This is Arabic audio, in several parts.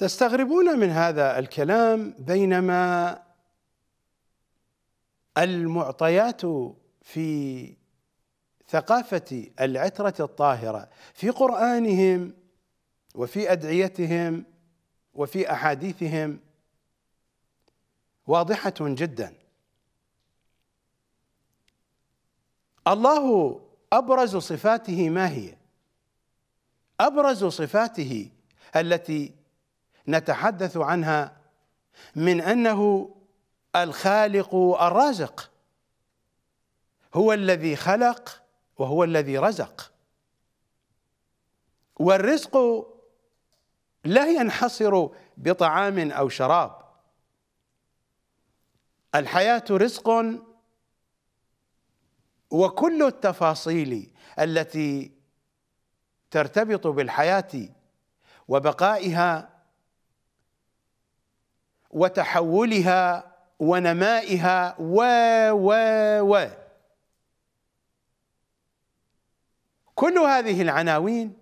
تستغربون من هذا الكلام بينما المعطيات في ثقافة العترة الطاهرة في قرآنهم وفي أدعيتهم وفي أحاديثهم واضحة جدا الله أبرز صفاته ما هي؟ أبرز صفاته التي نتحدث عنها من انه الخالق الرازق هو الذي خلق وهو الذي رزق والرزق لا ينحصر بطعام او شراب الحياه رزق وكل التفاصيل التي ترتبط بالحياه وبقائها وتحولها ونمائها و و و كل هذه العناوين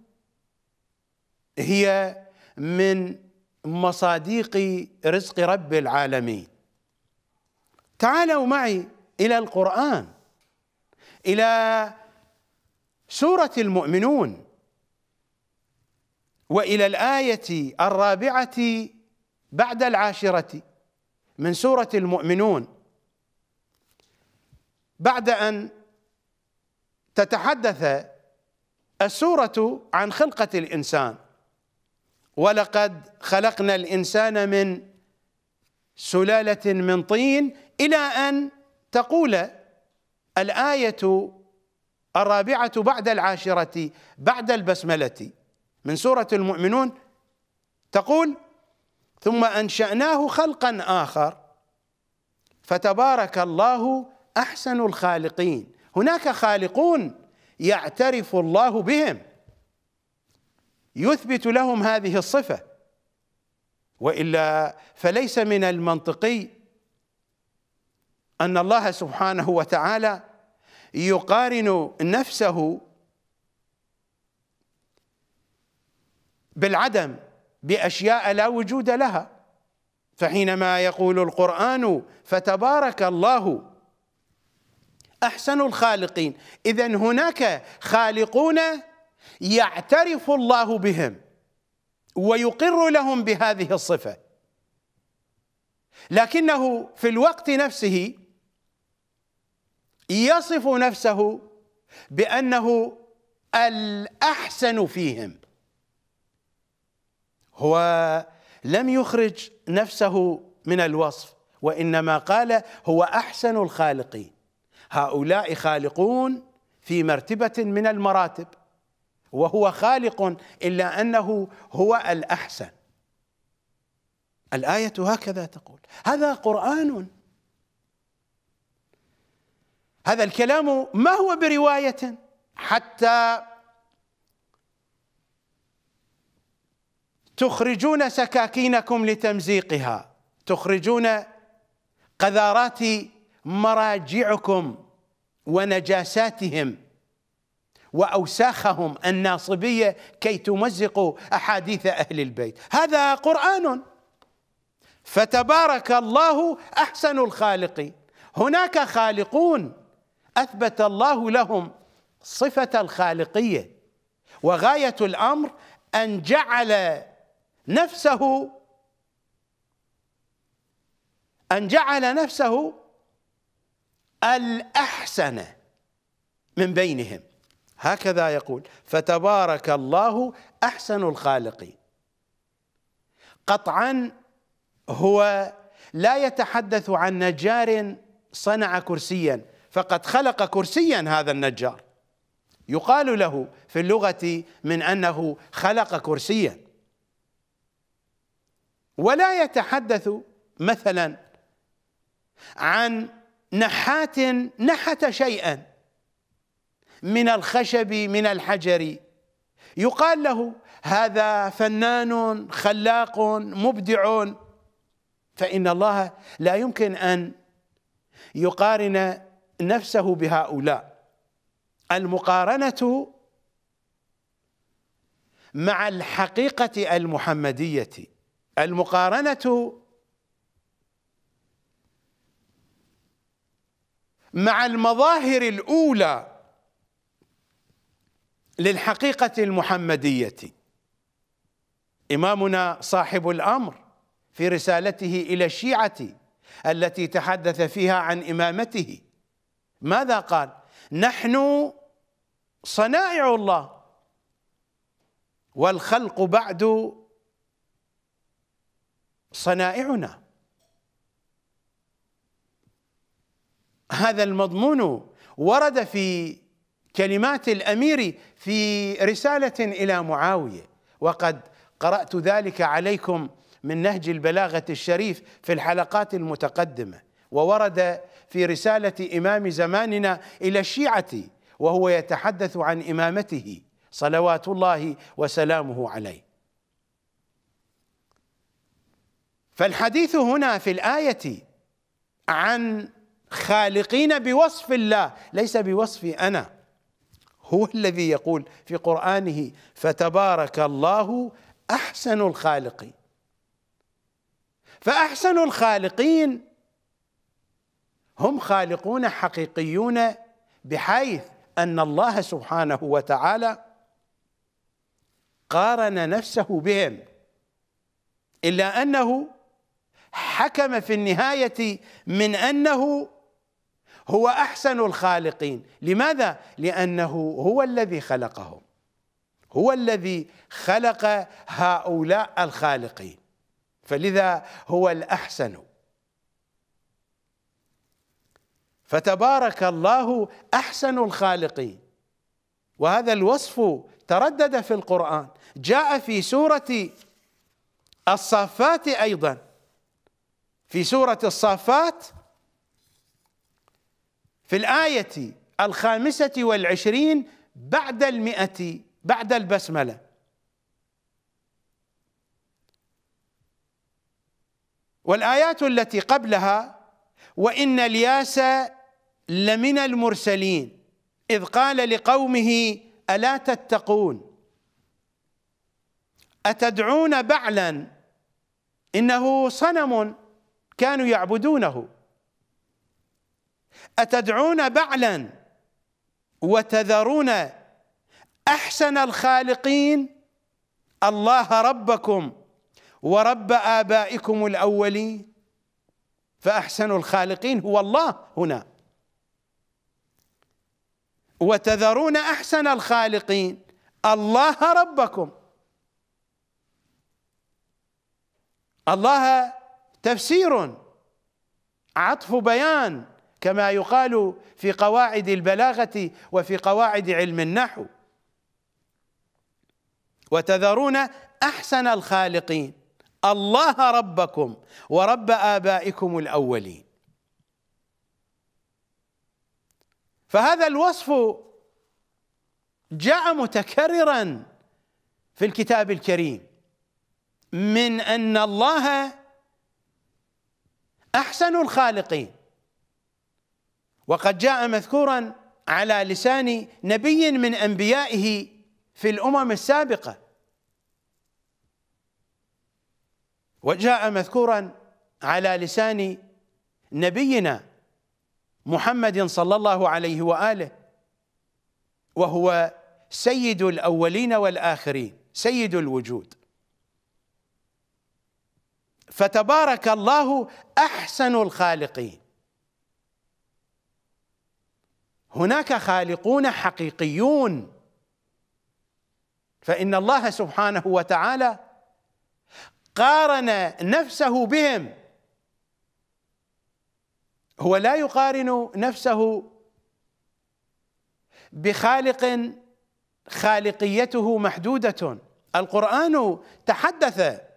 هي من مصاديق رزق رب العالمين تعالوا معي الى القران الى سوره المؤمنون والى الايه الرابعه بعد العاشرة من سورة المؤمنون بعد أن تتحدث السورة عن خلقة الإنسان ولقد خلقنا الإنسان من سلالة من طين إلى أن تقول الآية الرابعة بعد العاشرة بعد البسملة من سورة المؤمنون تقول ثم انشاناه خلقا اخر فتبارك الله احسن الخالقين هناك خالقون يعترف الله بهم يثبت لهم هذه الصفه والا فليس من المنطقي ان الله سبحانه وتعالى يقارن نفسه بالعدم باشياء لا وجود لها فحينما يقول القران فتبارك الله احسن الخالقين اذا هناك خالقون يعترف الله بهم ويقر لهم بهذه الصفه لكنه في الوقت نفسه يصف نفسه بانه الاحسن فيهم هو لم يخرج نفسه من الوصف وانما قال هو احسن الخالقين هؤلاء خالقون في مرتبه من المراتب وهو خالق الا انه هو الاحسن الايه هكذا تقول هذا قران هذا الكلام ما هو بروايه حتى تخرجون سكاكينكم لتمزيقها تخرجون قذارات مراجعكم ونجاساتهم واوساخهم الناصبيه كي تمزقوا احاديث اهل البيت هذا قران فتبارك الله احسن الخالقين هناك خالقون اثبت الله لهم صفه الخالقيه وغايه الامر ان جعل نفسه أن جعل نفسه الأحسن من بينهم هكذا يقول فتبارك الله أحسن الخالقين قطعا هو لا يتحدث عن نجار صنع كرسيا فقد خلق كرسيا هذا النجار يقال له في اللغة من أنه خلق كرسيا ولا يتحدث مثلا عن نحات نحت شيئا من الخشب من الحجر يقال له هذا فنان خلاق مبدع فإن الله لا يمكن أن يقارن نفسه بهؤلاء المقارنة مع الحقيقة المحمدية المقارنة مع المظاهر الأولى للحقيقة المحمدية إمامنا صاحب الأمر في رسالته إلى الشيعة التي تحدث فيها عن إمامته ماذا قال؟ نحن صنائع الله والخلق بعد صنائعنا هذا المضمون ورد في كلمات الامير في رساله الى معاويه وقد قرات ذلك عليكم من نهج البلاغه الشريف في الحلقات المتقدمه وورد في رساله امام زماننا الى الشيعه وهو يتحدث عن امامته صلوات الله وسلامه عليه فالحديث هنا في الايه عن خالقين بوصف الله ليس بوصفي انا هو الذي يقول في قرانه فتبارك الله احسن الخالقين فاحسن الخالقين هم خالقون حقيقيون بحيث ان الله سبحانه وتعالى قارن نفسه بهم الا انه حكم في النهاية من أنه هو أحسن الخالقين لماذا؟ لأنه هو الذي خلقهم هو الذي خلق هؤلاء الخالقين فلذا هو الأحسن فتبارك الله أحسن الخالقين وهذا الوصف تردد في القرآن جاء في سورة الصافات أيضاً في سورة الصافات في الآية الخامسة والعشرين بعد المئة بعد البسملة والآيات التي قبلها وإن الياس لمن المرسلين إذ قال لقومه ألا تتقون أتدعون بعلا إنه صنم كانوا يعبدونه أتدعون بعلا وتذرون أحسن الخالقين الله ربكم ورب آبائكم الأولين فأحسن الخالقين هو الله هنا وتذرون أحسن الخالقين الله ربكم الله تفسير عطف بيان كما يقال في قواعد البلاغة وفي قواعد علم النحو وتذرون أحسن الخالقين الله ربكم ورب آبائكم الأولين فهذا الوصف جاء متكررا في الكتاب الكريم من أن الله احسن الخالقين وقد جاء مذكورا على لسان نبي من انبيائه في الامم السابقه وجاء مذكورا على لسان نبينا محمد صلى الله عليه واله وهو سيد الاولين والاخرين سيد الوجود فتبارك الله احسن الخالقين هناك خالقون حقيقيون فان الله سبحانه وتعالى قارن نفسه بهم هو لا يقارن نفسه بخالق خالقيته محدوده القران تحدث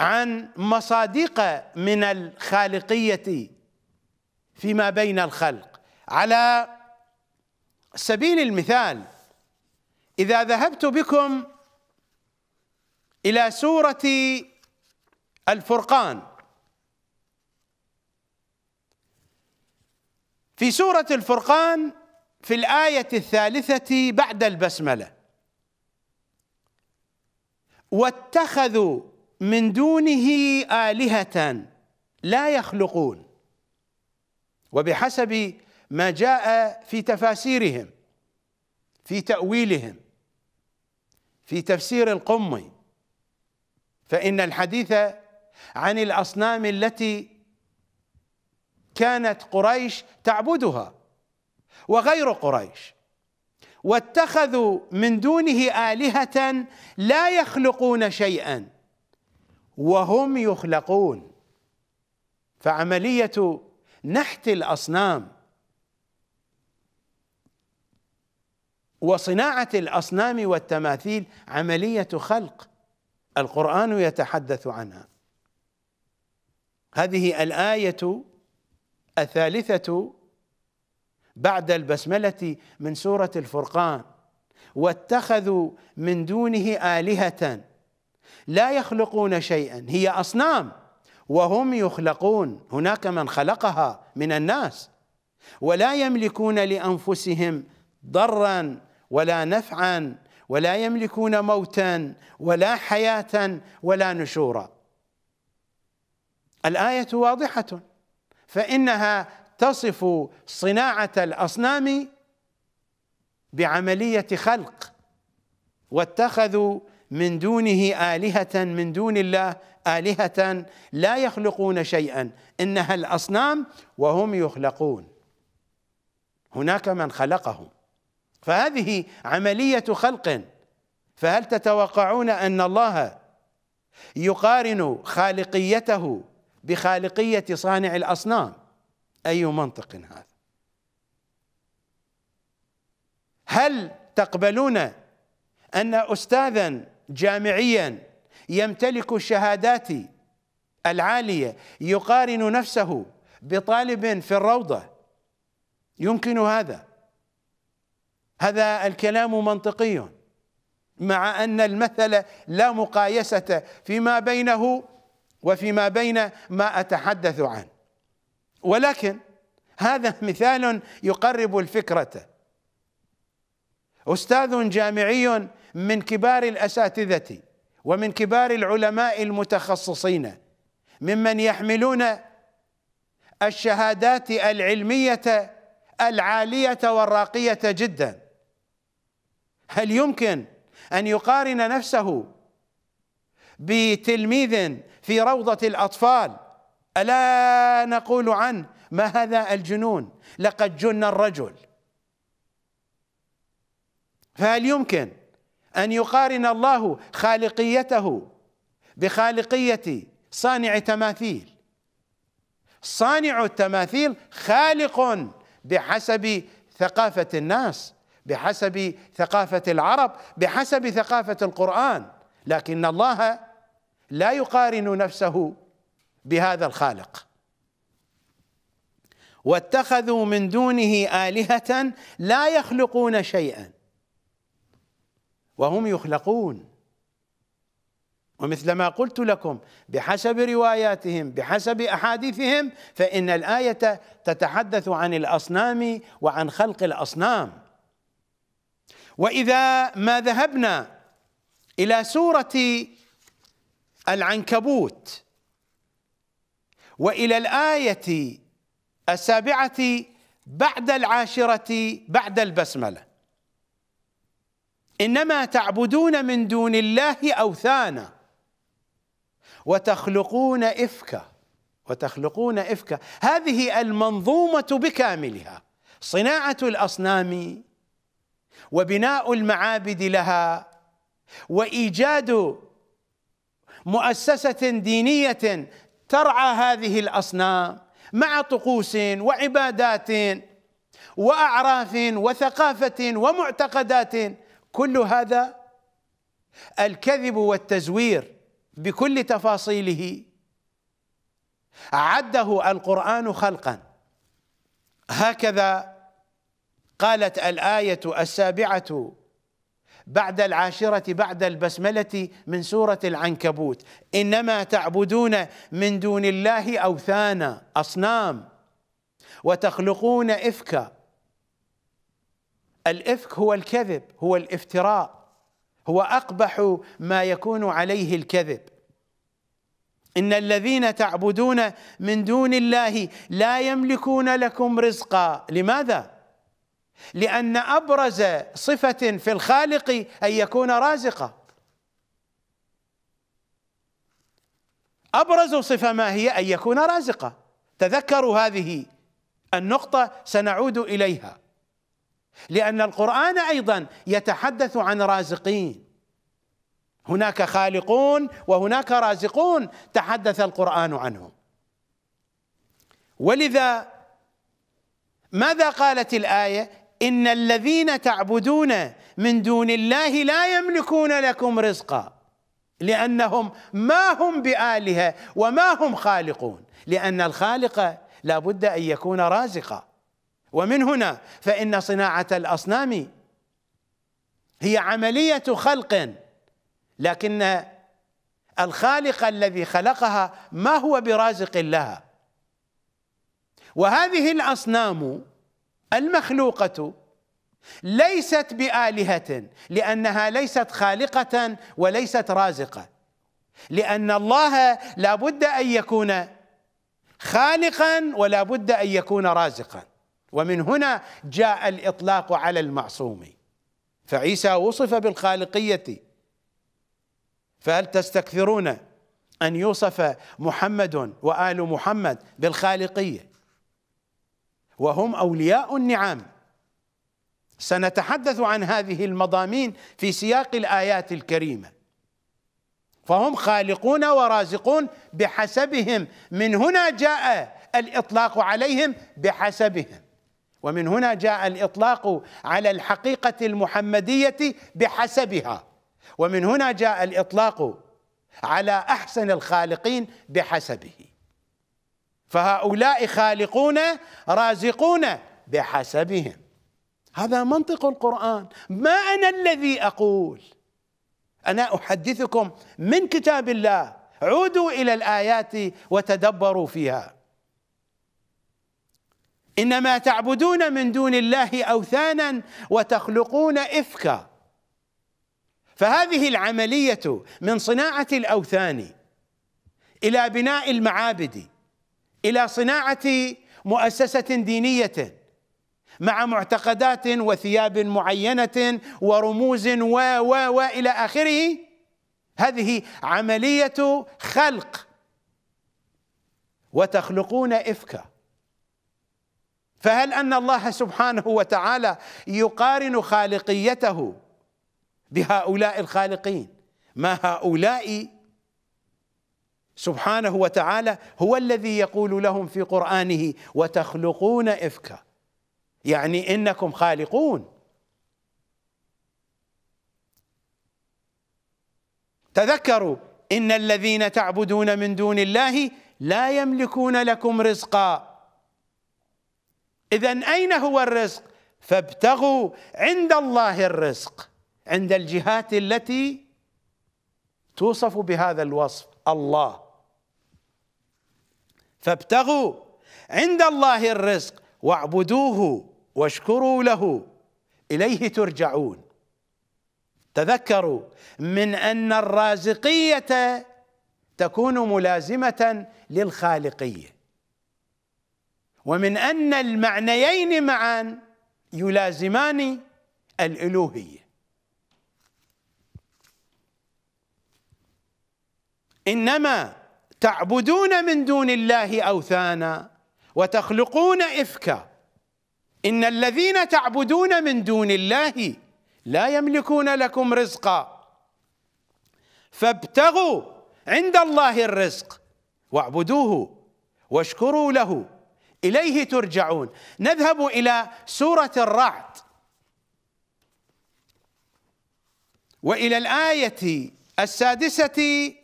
عن مصادق من الخالقية فيما بين الخلق على سبيل المثال إذا ذهبت بكم إلى سورة الفرقان في سورة الفرقان في الآية الثالثة بعد البسملة واتخذوا من دونه آلهة لا يخلقون وبحسب ما جاء في تفاسيرهم في تأويلهم في تفسير القمي فإن الحديث عن الأصنام التي كانت قريش تعبدها وغير قريش واتخذوا من دونه آلهة لا يخلقون شيئا وهم يخلقون فعملية نحت الأصنام وصناعة الأصنام والتماثيل عملية خلق القرآن يتحدث عنها هذه الآية الثالثة بعد البسملة من سورة الفرقان واتخذوا من دونه آلهة لا يخلقون شيئا هي اصنام وهم يخلقون هناك من خلقها من الناس ولا يملكون لانفسهم ضرا ولا نفعا ولا يملكون موتا ولا حياه ولا نشورا الايه واضحه فانها تصف صناعه الاصنام بعمليه خلق واتخذوا من دونه آلهة من دون الله آلهة لا يخلقون شيئا إنها الأصنام وهم يخلقون هناك من خلقهم فهذه عملية خلق فهل تتوقعون أن الله يقارن خالقيته بخالقية صانع الأصنام أي منطق هذا هل تقبلون أن أستاذا جامعيا يمتلك الشهادات العاليه يقارن نفسه بطالب في الروضه يمكن هذا هذا الكلام منطقي مع ان المثل لا مقايسه فيما بينه وفيما بين ما اتحدث عنه ولكن هذا مثال يقرب الفكره استاذ جامعي من كبار الاساتذه ومن كبار العلماء المتخصصين ممن يحملون الشهادات العلميه العاليه والراقيه جدا هل يمكن ان يقارن نفسه بتلميذ في روضه الاطفال الا نقول عنه ما هذا الجنون لقد جن الرجل فهل يمكن أن يقارن الله خالقيته بخالقية صانع تماثيل صانع التماثيل خالق بحسب ثقافة الناس بحسب ثقافة العرب بحسب ثقافة القرآن لكن الله لا يقارن نفسه بهذا الخالق واتخذوا من دونه آلهة لا يخلقون شيئا وهم يخلقون ومثل ما قلت لكم بحسب رواياتهم بحسب احاديثهم فان الايه تتحدث عن الاصنام وعن خلق الاصنام واذا ما ذهبنا الى سوره العنكبوت والى الايه السابعه بعد العاشره بعد البسمله انما تعبدون من دون الله اوثانا وتخلقون افكا وتخلقون افكا هذه المنظومه بكاملها صناعه الاصنام وبناء المعابد لها وايجاد مؤسسه دينيه ترعى هذه الاصنام مع طقوس وعبادات واعراف وثقافه ومعتقدات كل هذا الكذب والتزوير بكل تفاصيله عده القرآن خلقا هكذا قالت الآية السابعة بعد العاشرة بعد البسملة من سورة العنكبوت إنما تعبدون من دون الله أوثانا أصنام وتخلقون إفكا الافك هو الكذب هو الافتراء هو اقبح ما يكون عليه الكذب ان الذين تعبدون من دون الله لا يملكون لكم رزقا لماذا لان ابرز صفه في الخالق ان يكون رازقا ابرز صفه ما هي ان يكون رازقا تذكروا هذه النقطه سنعود اليها لأن القرآن أيضا يتحدث عن رازقين هناك خالقون وهناك رازقون تحدث القرآن عنهم ولذا ماذا قالت الآية إن الذين تعبدون من دون الله لا يملكون لكم رزقا لأنهم ما هم بآلهة وما هم خالقون لأن الخالق لا بد أن يكون رازقا ومن هنا فإن صناعة الأصنام هي عملية خلق لكن الخالق الذي خلقها ما هو برازق لها وهذه الأصنام المخلوقة ليست بآلهة لأنها ليست خالقة وليست رازقة لأن الله لا بد أن يكون خالقا ولا بد أن يكون رازقا ومن هنا جاء الاطلاق على المعصوم فعيسى وصف بالخالقيه فهل تستكثرون ان يوصف محمد وال محمد بالخالقيه وهم اولياء النعم سنتحدث عن هذه المضامين في سياق الايات الكريمه فهم خالقون ورازقون بحسبهم من هنا جاء الاطلاق عليهم بحسبهم ومن هنا جاء الاطلاق على الحقيقه المحمديه بحسبها ومن هنا جاء الاطلاق على احسن الخالقين بحسبه فهؤلاء خالقون رازقون بحسبهم هذا منطق القران ما انا الذي اقول انا احدثكم من كتاب الله عودوا الى الايات وتدبروا فيها انما تعبدون من دون الله اوثانا وتخلقون افكا فهذه العمليه من صناعه الاوثان الى بناء المعابد الى صناعه مؤسسه دينيه مع معتقدات وثياب معينه ورموز و و و الى اخره هذه عمليه خلق وتخلقون افكا فهل ان الله سبحانه وتعالى يقارن خالقيته بهؤلاء الخالقين ما هؤلاء سبحانه وتعالى هو الذي يقول لهم في قرانه وتخلقون افكا يعني انكم خالقون تذكروا ان الذين تعبدون من دون الله لا يملكون لكم رزقا اذا اين هو الرزق فابتغوا عند الله الرزق عند الجهات التي توصف بهذا الوصف الله فابتغوا عند الله الرزق واعبدوه واشكروا له اليه ترجعون تذكروا من ان الرازقيه تكون ملازمه للخالقيه ومن أن المعنيين معا يلازمان الألوهية إنما تعبدون من دون الله أوثانا وتخلقون إفكا إن الذين تعبدون من دون الله لا يملكون لكم رزقا فابتغوا عند الله الرزق واعبدوه واشكروا له اليه ترجعون نذهب الى سوره الرعد والى الايه السادسه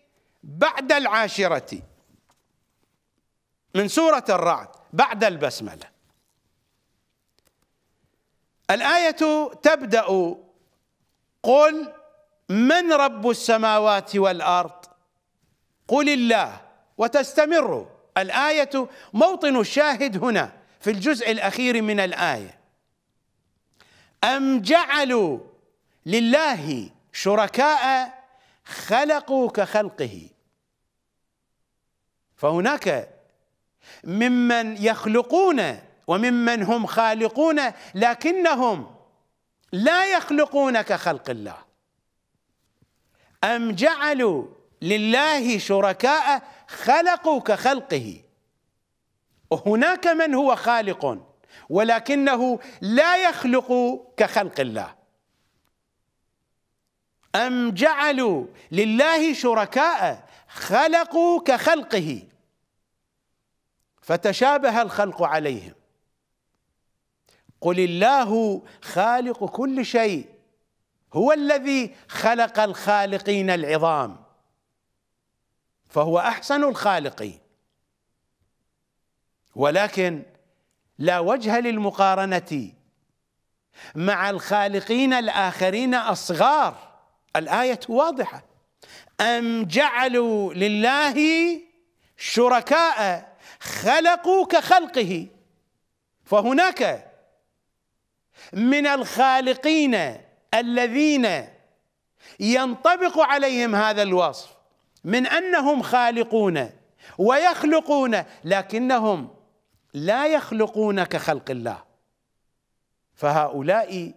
بعد العاشره من سوره الرعد بعد البسمله الايه تبدا قل من رب السماوات والارض قل الله وتستمر الآية موطن الشاهد هنا في الجزء الأخير من الآية أم جعلوا لله شركاء خلقوا كخلقه فهناك ممن يخلقون وممن هم خالقون لكنهم لا يخلقون كخلق الله أم جعلوا لله شركاء خلقوا كخلقه هناك من هو خالق ولكنه لا يخلق كخلق الله أم جعلوا لله شركاء خلقوا كخلقه فتشابه الخلق عليهم قل الله خالق كل شيء هو الذي خلق الخالقين العظام فهو احسن الخالقين ولكن لا وجه للمقارنه مع الخالقين الاخرين الصغار الايه واضحه ام جعلوا لله شركاء خلقوا كخلقه فهناك من الخالقين الذين ينطبق عليهم هذا الوصف من انهم خالقون ويخلقون لكنهم لا يخلقون كخلق الله فهؤلاء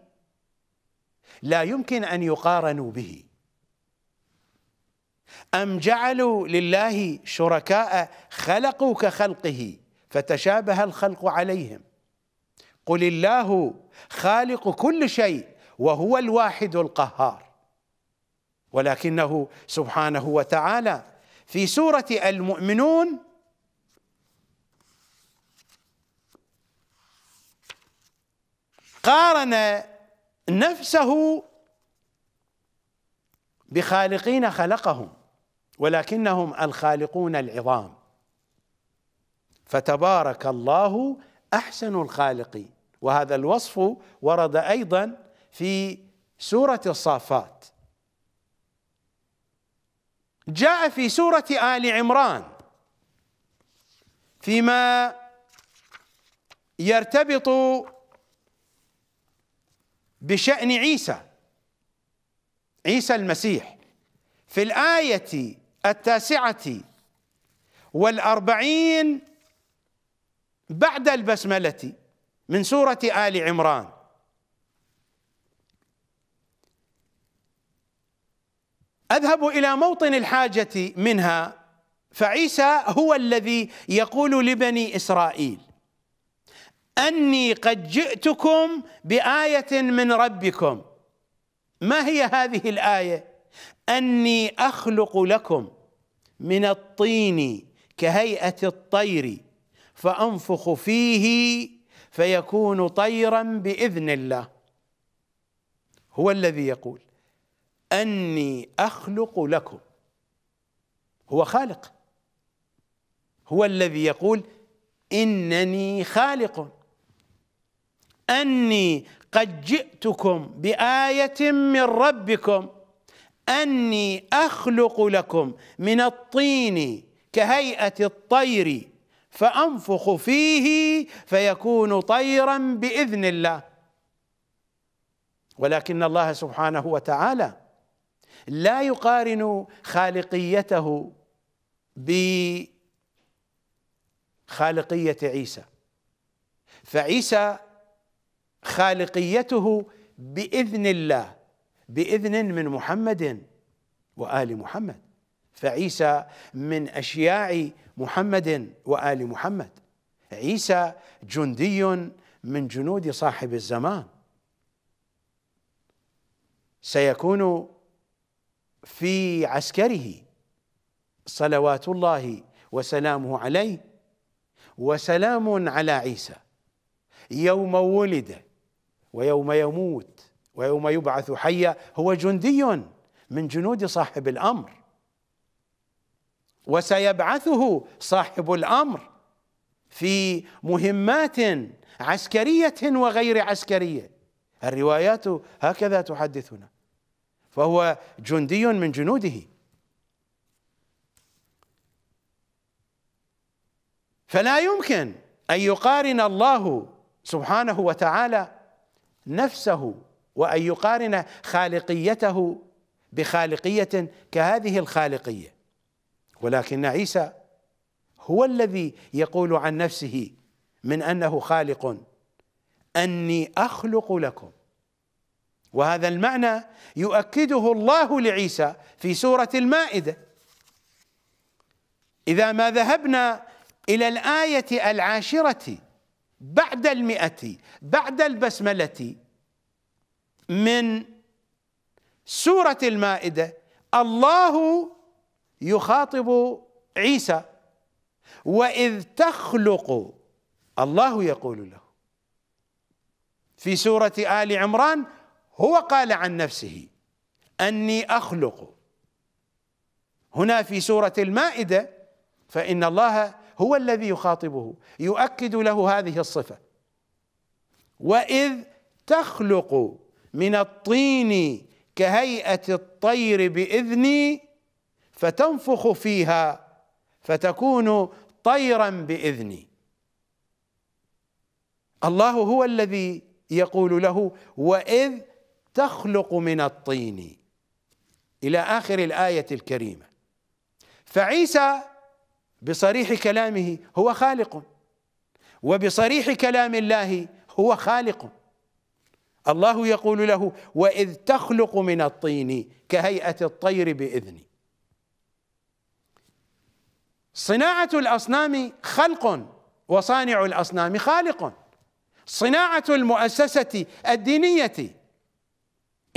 لا يمكن ان يقارنوا به ام جعلوا لله شركاء خلقوا كخلقه فتشابه الخلق عليهم قل الله خالق كل شيء وهو الواحد القهار ولكنه سبحانه وتعالى في سوره المؤمنون قارن نفسه بخالقين خلقهم ولكنهم الخالقون العظام فتبارك الله احسن الخالقين وهذا الوصف ورد ايضا في سوره الصافات جاء في سورة آل عمران فيما يرتبط بشأن عيسى عيسى المسيح في الآية التاسعة والأربعين بعد البسملة من سورة آل عمران اذهب الى موطن الحاجه منها فعيسى هو الذي يقول لبني اسرائيل اني قد جئتكم بايه من ربكم ما هي هذه الايه اني اخلق لكم من الطين كهيئه الطير فانفخ فيه فيكون طيرا باذن الله هو الذي يقول أني أخلق لكم هو خالق هو الذي يقول إنني خالق أني قد جئتكم بآية من ربكم أني أخلق لكم من الطين كهيئة الطير فأنفخ فيه فيكون طيرا بإذن الله ولكن الله سبحانه وتعالى لا يقارن خالقيته بخالقية عيسى فعيسى خالقيته بإذن الله بإذن من محمد وآل محمد فعيسى من أشياع محمد وآل محمد عيسى جندي من جنود صاحب الزمان سيكون في عسكره صلوات الله وسلامه عليه وسلام على عيسى يوم ولد ويوم يموت ويوم يبعث حيا هو جندي من جنود صاحب الامر وسيبعثه صاحب الامر في مهمات عسكريه وغير عسكريه الروايات هكذا تحدثنا فهو جندي من جنوده فلا يمكن ان يقارن الله سبحانه وتعالى نفسه وان يقارن خالقيته بخالقيه كهذه الخالقيه ولكن عيسى هو الذي يقول عن نفسه من انه خالق اني اخلق لكم وهذا المعنى يؤكده الله لعيسى في سوره المائده اذا ما ذهبنا الى الايه العاشره بعد المئه بعد البسمله من سوره المائده الله يخاطب عيسى واذ تخلق الله يقول له في سوره ال عمران هو قال عن نفسه أني أخلق هنا في سورة المائدة فإن الله هو الذي يخاطبه يؤكد له هذه الصفة وإذ تخلق من الطين كهيئة الطير بإذني فتنفخ فيها فتكون طيرا بإذني الله هو الذي يقول له وإذ تخلق من الطين الى اخر الايه الكريمه فعيسى بصريح كلامه هو خالق وبصريح كلام الله هو خالق الله يقول له واذ تخلق من الطين كهيئه الطير باذني صناعه الاصنام خلق وصانع الاصنام خالق صناعه المؤسسه الدينيه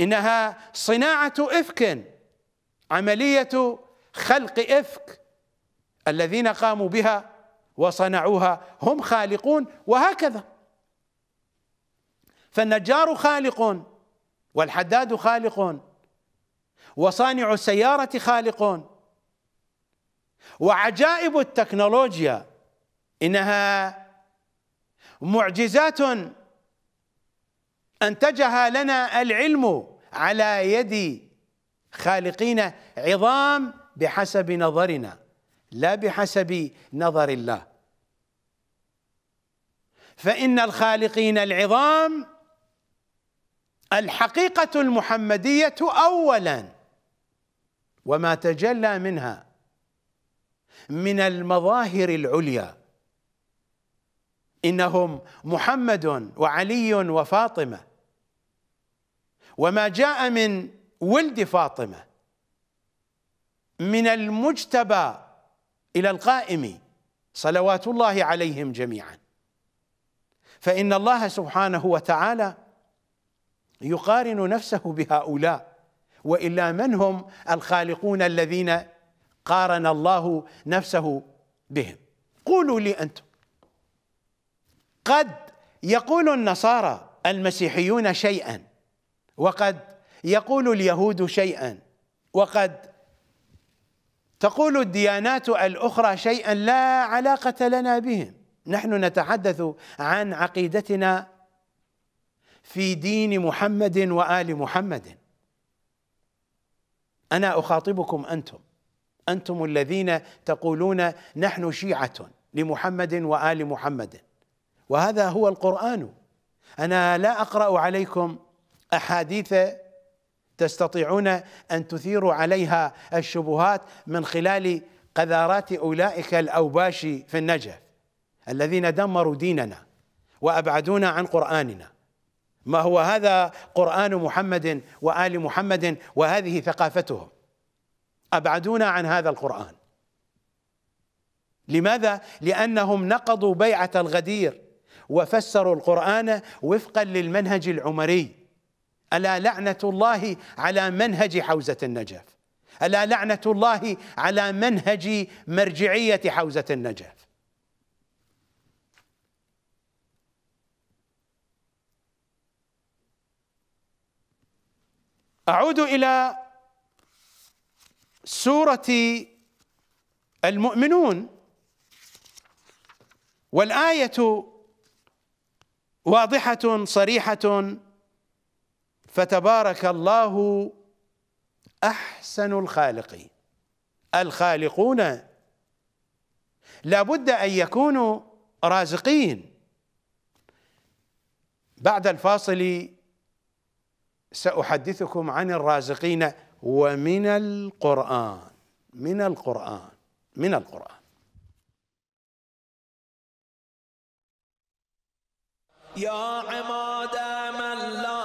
إنها صناعة إفك عملية خلق إفك الذين قاموا بها وصنعوها هم خالقون وهكذا فالنجار خالق والحداد خالق وصانع السيارة خالق وعجائب التكنولوجيا إنها معجزات انتجها لنا العلم على يد خالقين عظام بحسب نظرنا لا بحسب نظر الله فان الخالقين العظام الحقيقه المحمديه اولا وما تجلى منها من المظاهر العليا إنهم محمد وعلي وفاطمة وما جاء من ولد فاطمة من المجتبى إلى القائم صلوات الله عليهم جميعا فإن الله سبحانه وتعالى يقارن نفسه بهؤلاء وإلا من هم الخالقون الذين قارن الله نفسه بهم قولوا لي أنتم قد يقول النصارى المسيحيون شيئا وقد يقول اليهود شيئا وقد تقول الديانات الاخرى شيئا لا علاقه لنا بهم نحن نتحدث عن عقيدتنا في دين محمد وال محمد انا اخاطبكم انتم انتم الذين تقولون نحن شيعه لمحمد وال محمد وهذا هو القرآن أنا لا أقرأ عليكم أحاديث تستطيعون أن تثيروا عليها الشبهات من خلال قذارات أولئك الأوباش في النجف الذين دمروا ديننا وأبعدونا عن قرآننا ما هو هذا قرآن محمد وآل محمد وهذه ثقافتهم أبعدونا عن هذا القرآن لماذا؟ لأنهم نقضوا بيعة الغدير وفسروا القرآن وفقا للمنهج العمري ألا لعنة الله على منهج حوزة النجف ألا لعنة الله على منهج مرجعية حوزة النجف أعود إلى سورة المؤمنون والآية واضحه صريحه فتبارك الله احسن الخالقين الخالقون لابد ان يكونوا رازقين بعد الفاصل ساحدثكم عن الرازقين ومن القران من القران من القران يا عماد من لا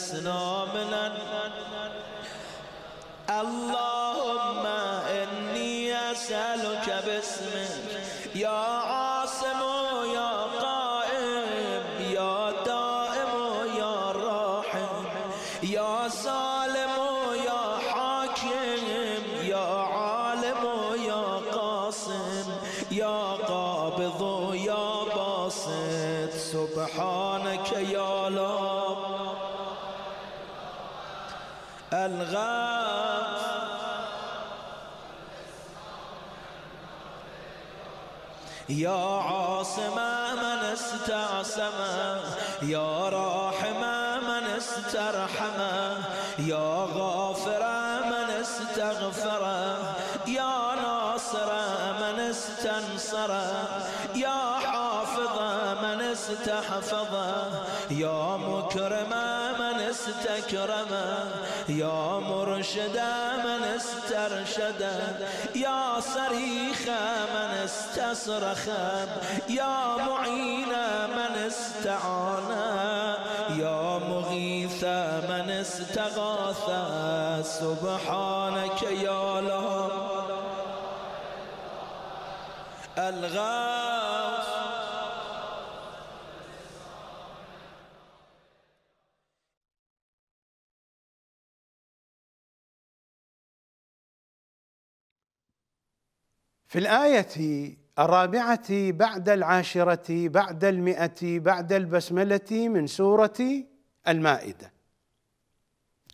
اسنا يا عاصمة من استعصم يا راحمة من استرحم يا غافرة من استغفر يا ناصرة من استنصر يا حافظة من استحفظ يا مكرمة استكرما يا مرشدا من استرشدا يا صريخا من استصرخا يا معينا من استعانا يا مغيثا من استغاثا سبحانك يا الله الغاث في الآية الرابعة بعد العاشرة بعد المئة بعد البسملة من سورة المائدة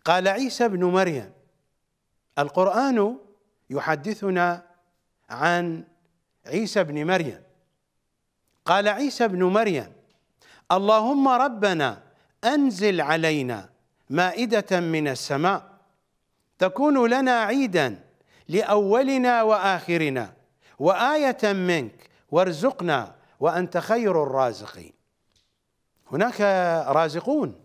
قال عيسى بن مريم القرآن يحدثنا عن عيسى بن مريم قال عيسى بن مريم اللهم ربنا أنزل علينا مائدة من السماء تكون لنا عيدا لأولنا وآخرنا وآية منك وارزقنا وأنت خير الرازقين هناك رازقون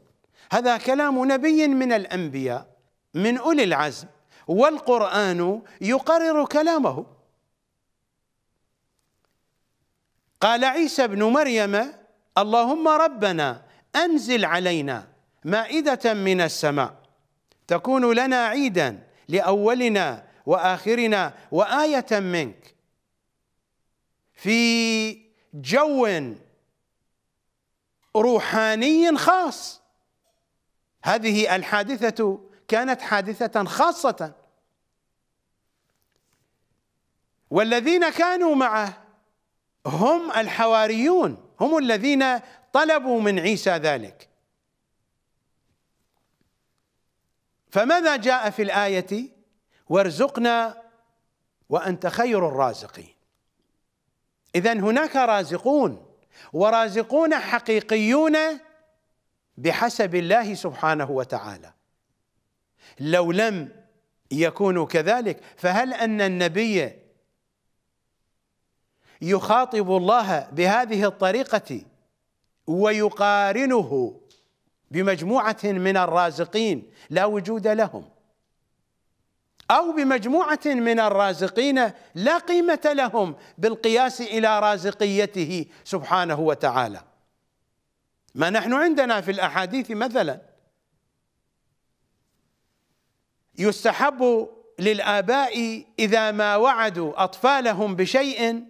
هذا كلام نبي من الأنبياء من أولي العزم والقرآن يقرر كلامه قال عيسى بن مريم اللهم ربنا أنزل علينا مائدة من السماء تكون لنا عيدا لأولنا وآخرنا وآية منك في جو روحاني خاص هذه الحادثة كانت حادثة خاصة والذين كانوا معه هم الحواريون هم الذين طلبوا من عيسى ذلك فماذا جاء في الآية وارزقنا وأنت خير الرازقين إذا هناك رازقون ورازقون حقيقيون بحسب الله سبحانه وتعالى لو لم يكونوا كذلك فهل أن النبي يخاطب الله بهذه الطريقة ويقارنه بمجموعة من الرازقين لا وجود لهم أو بمجموعة من الرازقين لا قيمة لهم بالقياس إلى رازقيته سبحانه وتعالى ما نحن عندنا في الأحاديث مثلا يستحب للآباء إذا ما وعدوا أطفالهم بشيء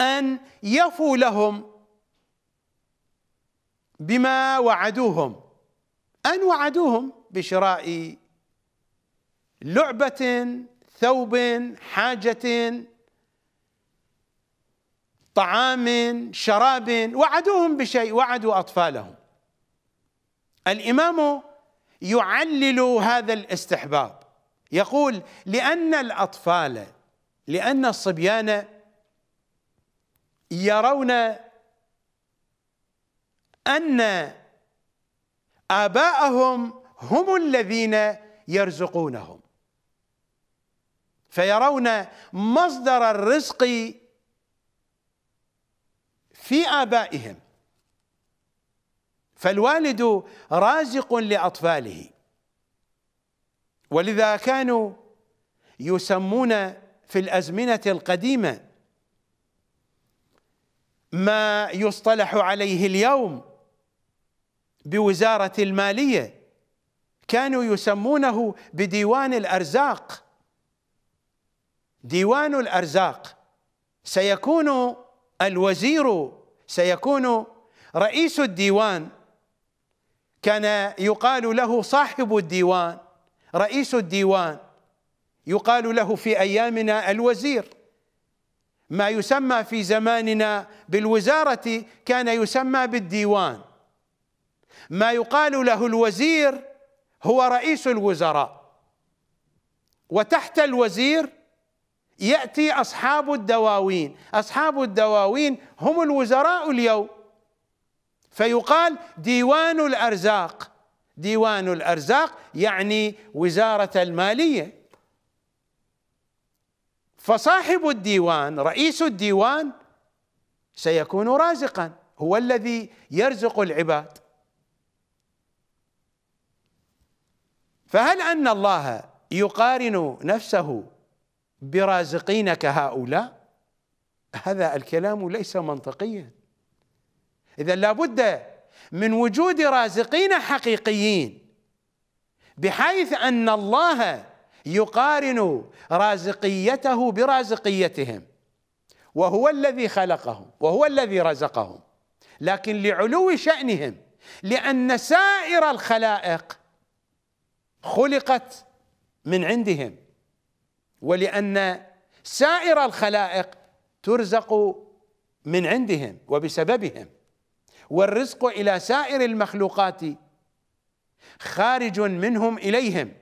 أن يفوا لهم بما وعدوهم أن وعدوهم بشراء لعبة ثوب حاجة طعام شراب وعدوهم بشيء وعدوا أطفالهم الإمام يعلل هذا الاستحباب يقول لأن الأطفال لأن الصبيان يرون أن آباءهم هم الذين يرزقونهم فيرون مصدر الرزق في آبائهم فالوالد رازق لأطفاله ولذا كانوا يسمون في الأزمنة القديمة ما يصطلح عليه اليوم بوزارة المالية كانوا يسمونه بديوان الأرزاق ديوان الأرزاق سيكون الوزير سيكون رئيس الديوان كان يقال له صاحب الديوان رئيس الديوان يقال له في ايامنا الوزير ما يسمى في زماننا بالوزاره كان يسمى بالديوان ما يقال له الوزير هو رئيس الوزراء وتحت الوزير ياتي اصحاب الدواوين، اصحاب الدواوين هم الوزراء اليوم فيقال ديوان الارزاق، ديوان الارزاق يعني وزاره الماليه فصاحب الديوان رئيس الديوان سيكون رازقا هو الذي يرزق العباد فهل ان الله يقارن نفسه برازقين كهؤلاء هذا الكلام ليس منطقيا اذا لابد من وجود رازقين حقيقيين بحيث ان الله يقارن رازقيته برازقيتهم وهو الذي خلقهم وهو الذي رزقهم لكن لعلو شأنهم لأن سائر الخلائق خلقت من عندهم ولأن سائر الخلائق ترزق من عندهم وبسببهم والرزق إلى سائر المخلوقات خارج منهم إليهم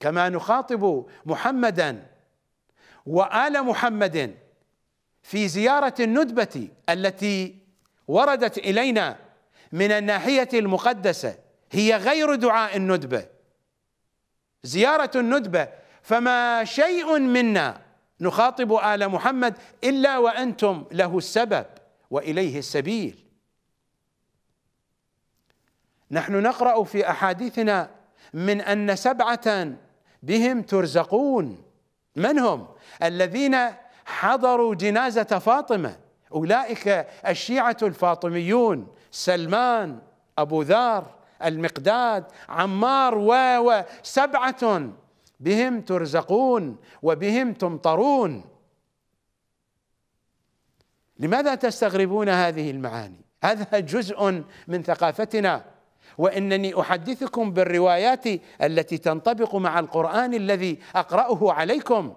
كما نخاطب محمدا وآل محمد في زيارة الندبة التي وردت إلينا من الناحية المقدسة هي غير دعاء الندبة زيارة الندبة فما شيء منا نخاطب آل محمد إلا وأنتم له السبب وإليه السبيل نحن نقرأ في أحاديثنا من أن سبعة بهم ترزقون من هم الذين حضروا جنازة فاطمة أولئك الشيعة الفاطميون سلمان أبو ذر المقداد عمار و سبعة بهم ترزقون وبهم تمطرون لماذا تستغربون هذه المعاني هذا جزء من ثقافتنا وانني احدثكم بالروايات التي تنطبق مع القران الذي اقراه عليكم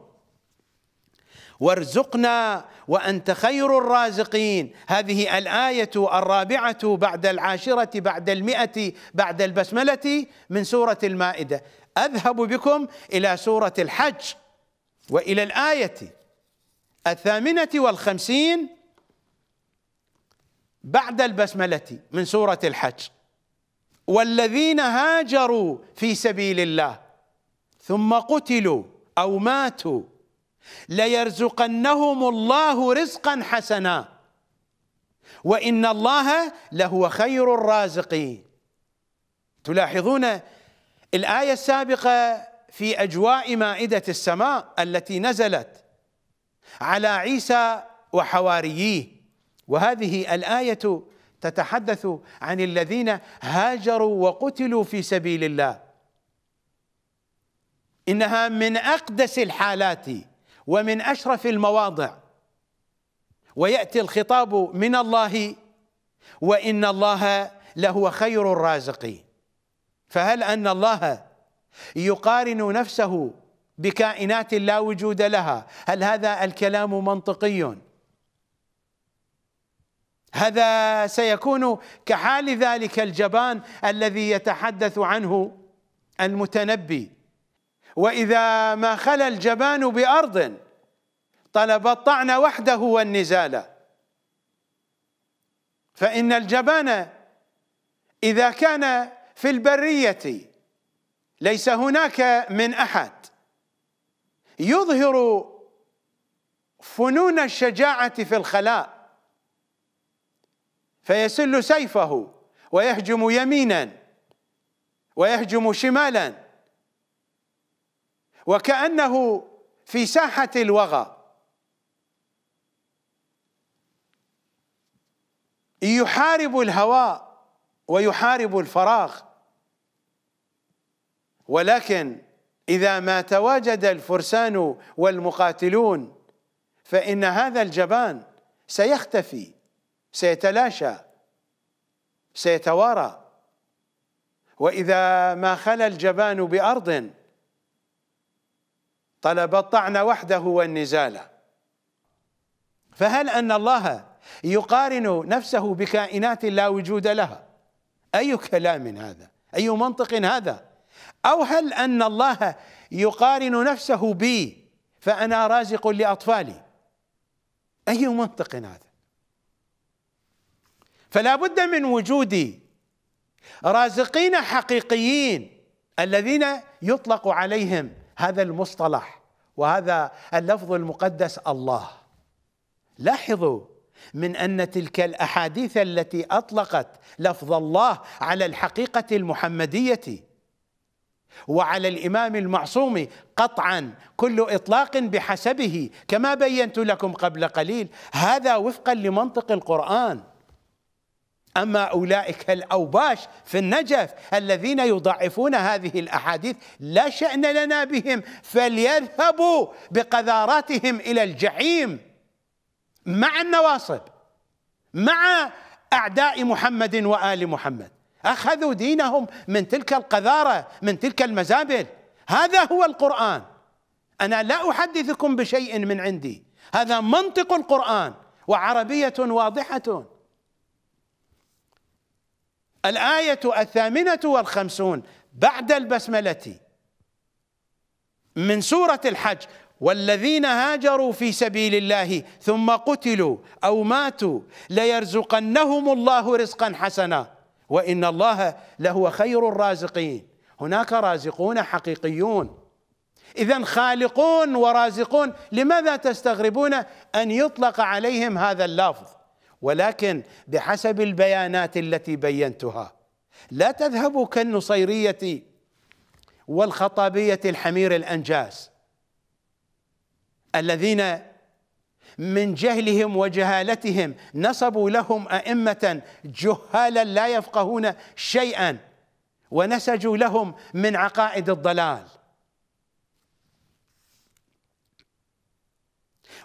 وارزقنا وانت خير الرازقين هذه الايه الرابعه بعد العاشره بعد المئه بعد البسمله من سوره المائده أذهب بكم إلى سورة الحج وإلى الآية الثامنة والخمسين بعد البسملة من سورة الحج والذين هاجروا في سبيل الله ثم قتلوا أو ماتوا ليرزقنهم الله رزقا حسنا وإن الله لهو خير الرازقين تلاحظون الآية السابقة في أجواء مائدة السماء التي نزلت على عيسى وحواريه وهذه الآية تتحدث عن الذين هاجروا وقتلوا في سبيل الله إنها من أقدس الحالات ومن أشرف المواضع ويأتي الخطاب من الله وإن الله لهو خير الرازقين فهل ان الله يقارن نفسه بكائنات لا وجود لها هل هذا الكلام منطقي هذا سيكون كحال ذلك الجبان الذي يتحدث عنه المتنبي واذا ما خلا الجبان بارض طلب الطعن وحده والنزال فان الجبان اذا كان في البريه ليس هناك من احد يظهر فنون الشجاعه في الخلاء فيسل سيفه ويهجم يمينا ويهجم شمالا وكانه في ساحه الوغى يحارب الهواء ويحارب الفراغ ولكن اذا ما تواجد الفرسان والمقاتلون فان هذا الجبان سيختفي سيتلاشى سيتوارى واذا ما خلا الجبان بارض طلب الطعن وحده والنزال فهل ان الله يقارن نفسه بكائنات لا وجود لها اي كلام هذا اي منطق هذا أو هل أن الله يقارن نفسه بي فأنا رازق لأطفالي أي منطق هذا فلا بد من وجود رازقين حقيقيين الذين يطلق عليهم هذا المصطلح وهذا اللفظ المقدس الله لاحظوا من ان تلك الاحاديث التي اطلقت لفظ الله على الحقيقه المحمديه وعلى الامام المعصوم قطعا كل اطلاق بحسبه كما بينت لكم قبل قليل هذا وفقا لمنطق القران اما اولئك الاوباش في النجف الذين يضعفون هذه الاحاديث لا شان لنا بهم فليذهبوا بقذاراتهم الى الجحيم مع النواصب مع اعداء محمد وال محمد أخذوا دينهم من تلك القذارة من تلك المزابل هذا هو القرآن أنا لا أحدثكم بشيء من عندي هذا منطق القرآن وعربية واضحة الآية الثامنة والخمسون بعد البسملة من سورة الحج والذين هاجروا في سبيل الله ثم قتلوا أو ماتوا ليرزقنهم الله رزقا حسنا وإن الله لهو خير الرازقين هناك رازقون حقيقيون إذا خالقون ورازقون لماذا تستغربون أن يطلق عليهم هذا اللفظ ولكن بحسب البيانات التي بينتها لا تذهبوا كالنصيرية والخطابية الحمير الأنجاس الذين من جهلهم وجهالتهم نصبوا لهم أئمة جهالا لا يفقهون شيئا ونسجوا لهم من عقائد الضلال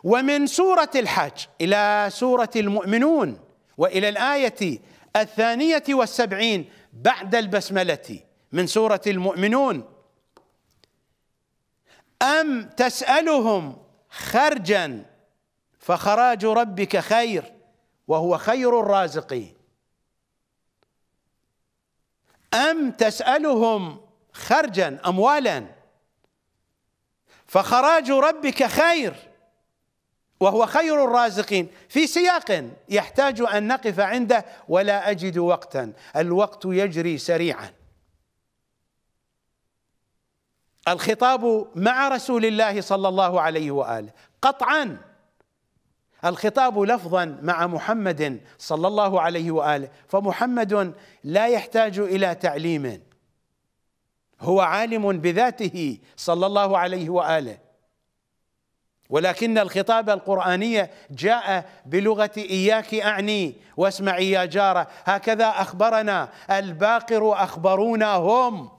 ومن سورة الحج إلى سورة المؤمنون وإلى الآية الثانية والسبعين بعد البسملة من سورة المؤمنون أم تسألهم خرجا فخراج ربك خير وهو خير الرازقين أم تسألهم خرجا أموالا فخراج ربك خير وهو خير الرازقين في سياق يحتاج أن نقف عنده ولا أجد وقتا الوقت يجري سريعا الخطاب مع رسول الله صلى الله عليه وآله قطعا الخطاب لفظا مع محمد صلى الله عليه واله فمحمد لا يحتاج الى تعليم هو عالم بذاته صلى الله عليه واله ولكن الخطاب القراني جاء بلغة إياك أعني واسمعي يا جارة هكذا أخبرنا الباقر أخبرونا هم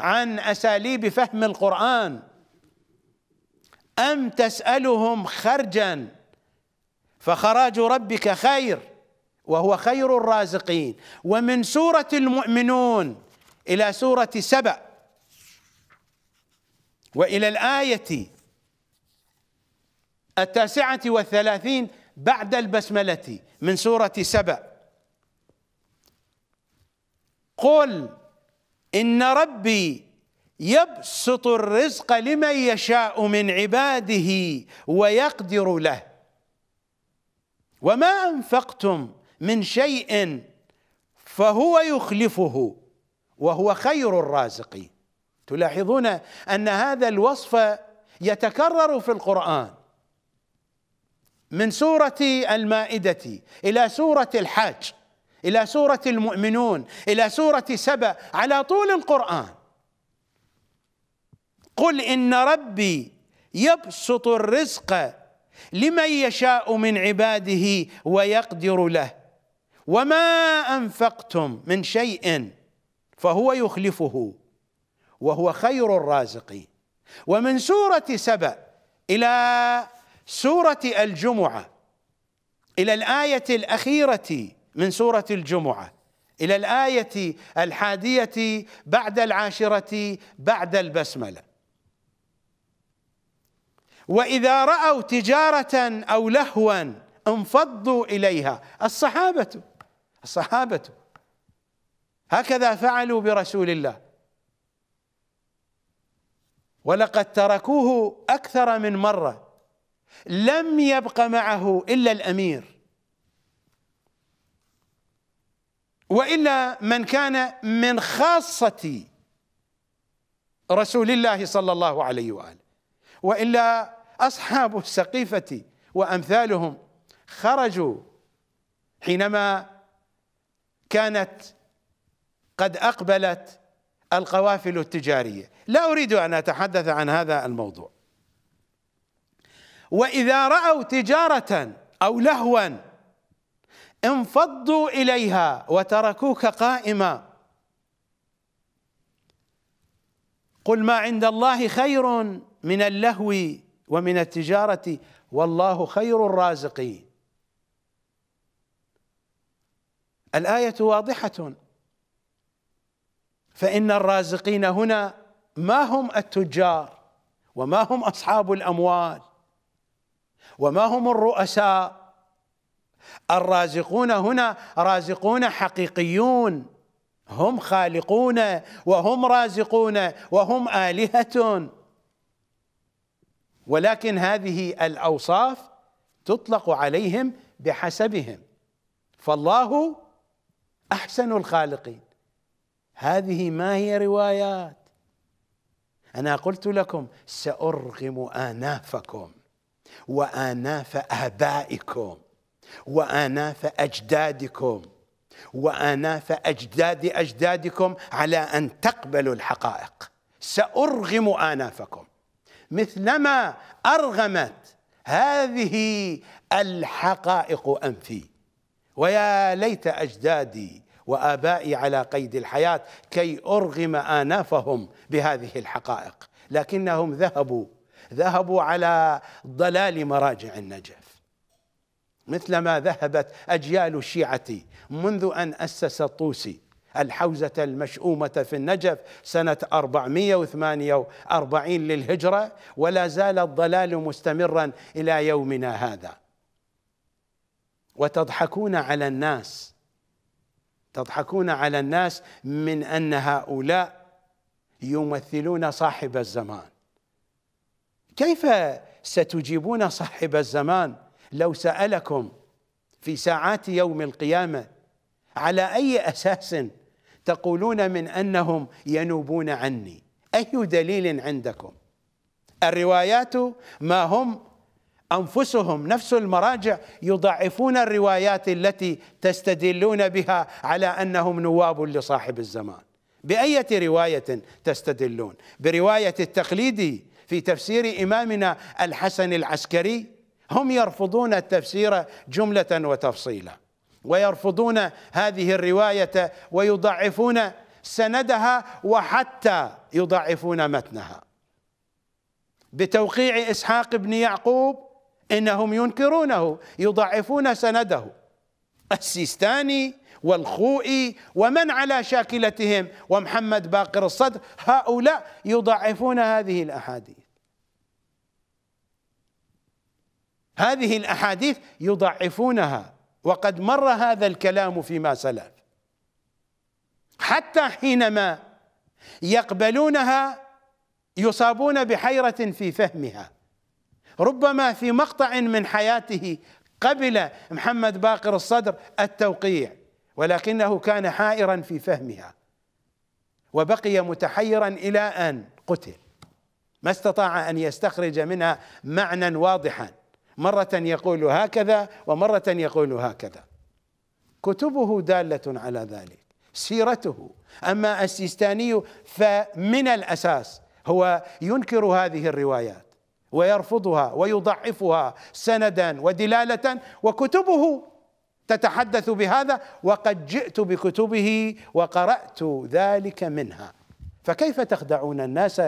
عن أساليب فهم القرآن أم تسألهم خرجاً فخراج ربك خير وهو خير الرازقين ومن سورة المؤمنون إلى سورة سبأ وإلى الآية التاسعة والثلاثين بعد البسملة من سورة سبأ قل إن ربي يبسط الرزق لمن يشاء من عباده ويقدر له وما أنفقتم من شيء فهو يخلفه وهو خير الرازقين تلاحظون أن هذا الوصف يتكرر في القرآن من سورة المائدة إلى سورة الحاج إلى سورة المؤمنون إلى سورة سبأ على طول القرآن قل إن ربي يبسط الرزق لمن يشاء من عباده ويقدر له وما انفقتم من شيء فهو يخلفه وهو خير الرازقين ومن سوره سبا الى سوره الجمعه الى الايه الاخيره من سوره الجمعه الى الايه الحاديه بعد العاشره بعد البسمله واذا راوا تجاره او لهوا انفضوا اليها الصحابه الصحابه هكذا فعلوا برسول الله ولقد تركوه اكثر من مره لم يبق معه الا الامير والا من كان من خاصه رسول الله صلى الله عليه واله والا اصحاب السقيفه وامثالهم خرجوا حينما كانت قد اقبلت القوافل التجاريه لا اريد ان اتحدث عن هذا الموضوع واذا راوا تجاره او لهوا انفضوا اليها وتركوك قائما قل ما عند الله خير من اللهو ومن التجارة والله خير الرازقين الآية واضحة فإن الرازقين هنا ما هم التجار وما هم أصحاب الأموال وما هم الرؤساء الرازقون هنا رازقون حقيقيون هم خالقون وهم رازقون وهم آلهة ولكن هذه الاوصاف تطلق عليهم بحسبهم فالله احسن الخالقين هذه ما هي روايات انا قلت لكم سارغم انافكم واناف ابائكم واناف اجدادكم واناف اجداد اجدادكم على ان تقبلوا الحقائق سارغم انافكم مثلما أرغمت هذه الحقائق أنفي ويا ليت أجدادي وآبائي على قيد الحياة كي أرغم آنافهم بهذه الحقائق لكنهم ذهبوا ذهبوا على ضلال مراجع النجف مثلما ذهبت أجيال الشيعة منذ أن أسس الطوسي الحوزة المشؤومة في النجف سنة 448 للهجرة ولا زال الضلال مستمرا إلى يومنا هذا وتضحكون على الناس تضحكون على الناس من أن هؤلاء يمثلون صاحب الزمان كيف ستجيبون صاحب الزمان لو سألكم في ساعات يوم القيامة على أي أساس تقولون من أنهم ينوبون عني أي دليل عندكم الروايات ما هم أنفسهم نفس المراجع يضعفون الروايات التي تستدلون بها على أنهم نواب لصاحب الزمان بأية رواية تستدلون برواية التقليدي في تفسير إمامنا الحسن العسكري هم يرفضون التفسير جملة وتفصيلا ويرفضون هذه الروايه ويضعفون سندها وحتى يضعفون متنها بتوقيع اسحاق بن يعقوب انهم ينكرونه يضعفون سنده السيستاني والخوئي ومن على شاكلتهم ومحمد باقر الصدر هؤلاء يضعفون هذه الاحاديث هذه الاحاديث يضعفونها وقد مر هذا الكلام فيما سلف حتى حينما يقبلونها يصابون بحيرة في فهمها ربما في مقطع من حياته قبل محمد باقر الصدر التوقيع ولكنه كان حائرا في فهمها وبقي متحيرا إلى أن قتل ما استطاع أن يستخرج منها معنى واضحا مرة يقول هكذا ومرة يقول هكذا كتبه دالة على ذلك سيرته أما السيستاني فمن الأساس هو ينكر هذه الروايات ويرفضها ويضعفها سندا ودلالة وكتبه تتحدث بهذا وقد جئت بكتبه وقرأت ذلك منها فكيف تخدعون الناس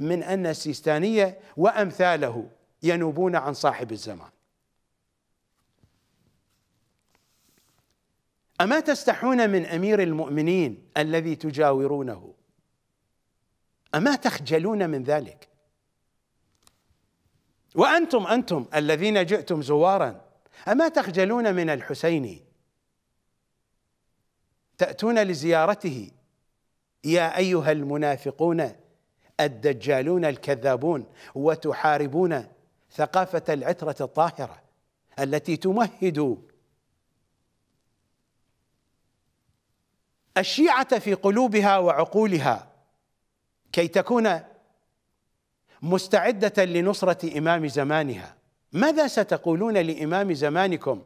من أن السيستانية وأمثاله ينوبون عن صاحب الزمان أما تستحون من أمير المؤمنين الذي تجاورونه أما تخجلون من ذلك وأنتم أنتم الذين جئتم زوارا أما تخجلون من الحسين تأتون لزيارته يا أيها المنافقون الدجالون الكذابون وتحاربون ثقافة العترة الطاهرة التي تمهد الشيعة في قلوبها وعقولها كي تكون مستعدة لنصرة إمام زمانها ماذا ستقولون لإمام زمانكم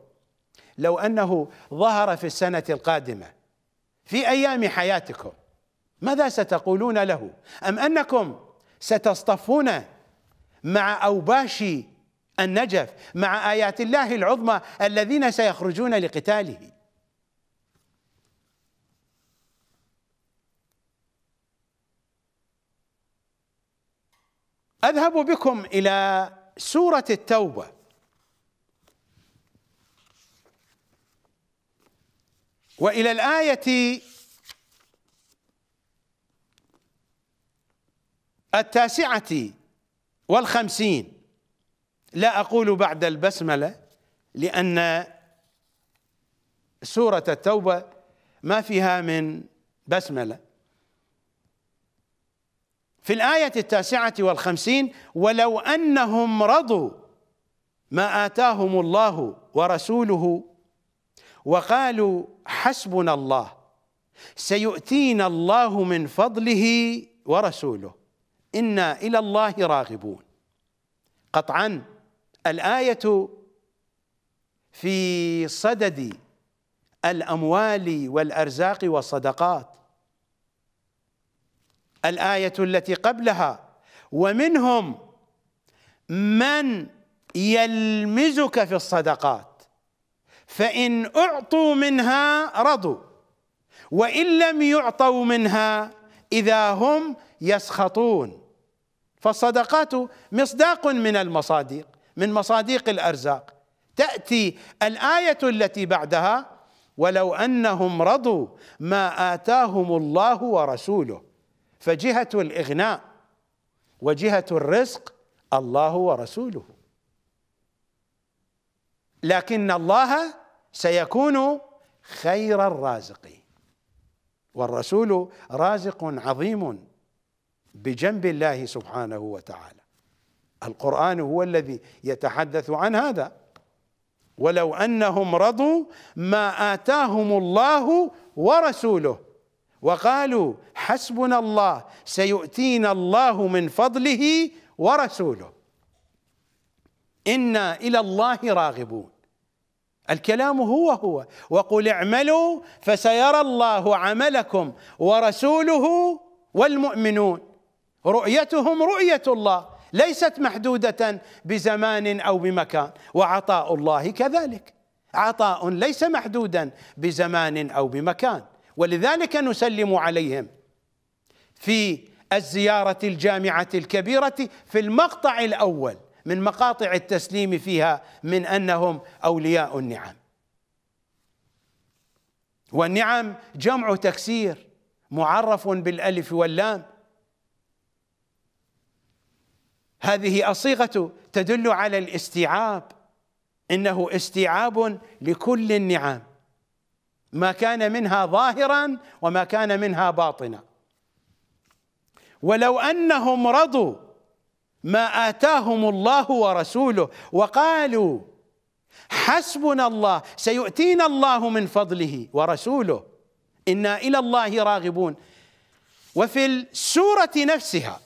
لو أنه ظهر في السنة القادمة في أيام حياتكم ماذا ستقولون له أم أنكم ستصطفون مع أوباشي النجف مع آيات الله العظمى الذين سيخرجون لقتاله أذهب بكم إلى سورة التوبة وإلى الآية التاسعة والخمسين لا أقول بعد البسملة لأن سورة التوبة ما فيها من بسملة في الآية التاسعة والخمسين ولو أنهم رضوا ما آتاهم الله ورسوله وقالوا حسبنا الله سيؤتينا الله من فضله ورسوله إنا إلى الله راغبون قطعا الآية في صدد الأموال والأرزاق والصدقات الآية التي قبلها ومنهم من يلمزك في الصدقات فإن أعطوا منها رضوا وإن لم يعطوا منها إذا هم يسخطون فالصدقات مصداق من المصادق من مصادق الارزاق تاتي الايه التي بعدها ولو انهم رضوا ما اتاهم الله ورسوله فجهه الاغناء وجهه الرزق الله ورسوله لكن الله سيكون خير الرازقين والرسول رازق عظيم بجنب الله سبحانه وتعالى القرآن هو الذي يتحدث عن هذا ولو أنهم رضوا ما آتاهم الله ورسوله وقالوا حسبنا الله سيؤتينا الله من فضله ورسوله إنا إلى الله راغبون الكلام هو هو وقل اعملوا فسيرى الله عملكم ورسوله والمؤمنون رؤيتهم رؤية الله ليست محدودة بزمان أو بمكان وعطاء الله كذلك عطاء ليس محدودا بزمان أو بمكان ولذلك نسلم عليهم في الزيارة الجامعة الكبيرة في المقطع الأول من مقاطع التسليم فيها من أنهم أولياء النعم والنعم جمع تكسير معرف بالألف واللام هذه الصيغه تدل على الاستيعاب انه استيعاب لكل النعم ما كان منها ظاهرا وما كان منها باطنا ولو انهم رضوا ما اتاهم الله ورسوله وقالوا حسبنا الله سيؤتينا الله من فضله ورسوله انا الى الله راغبون وفي السوره نفسها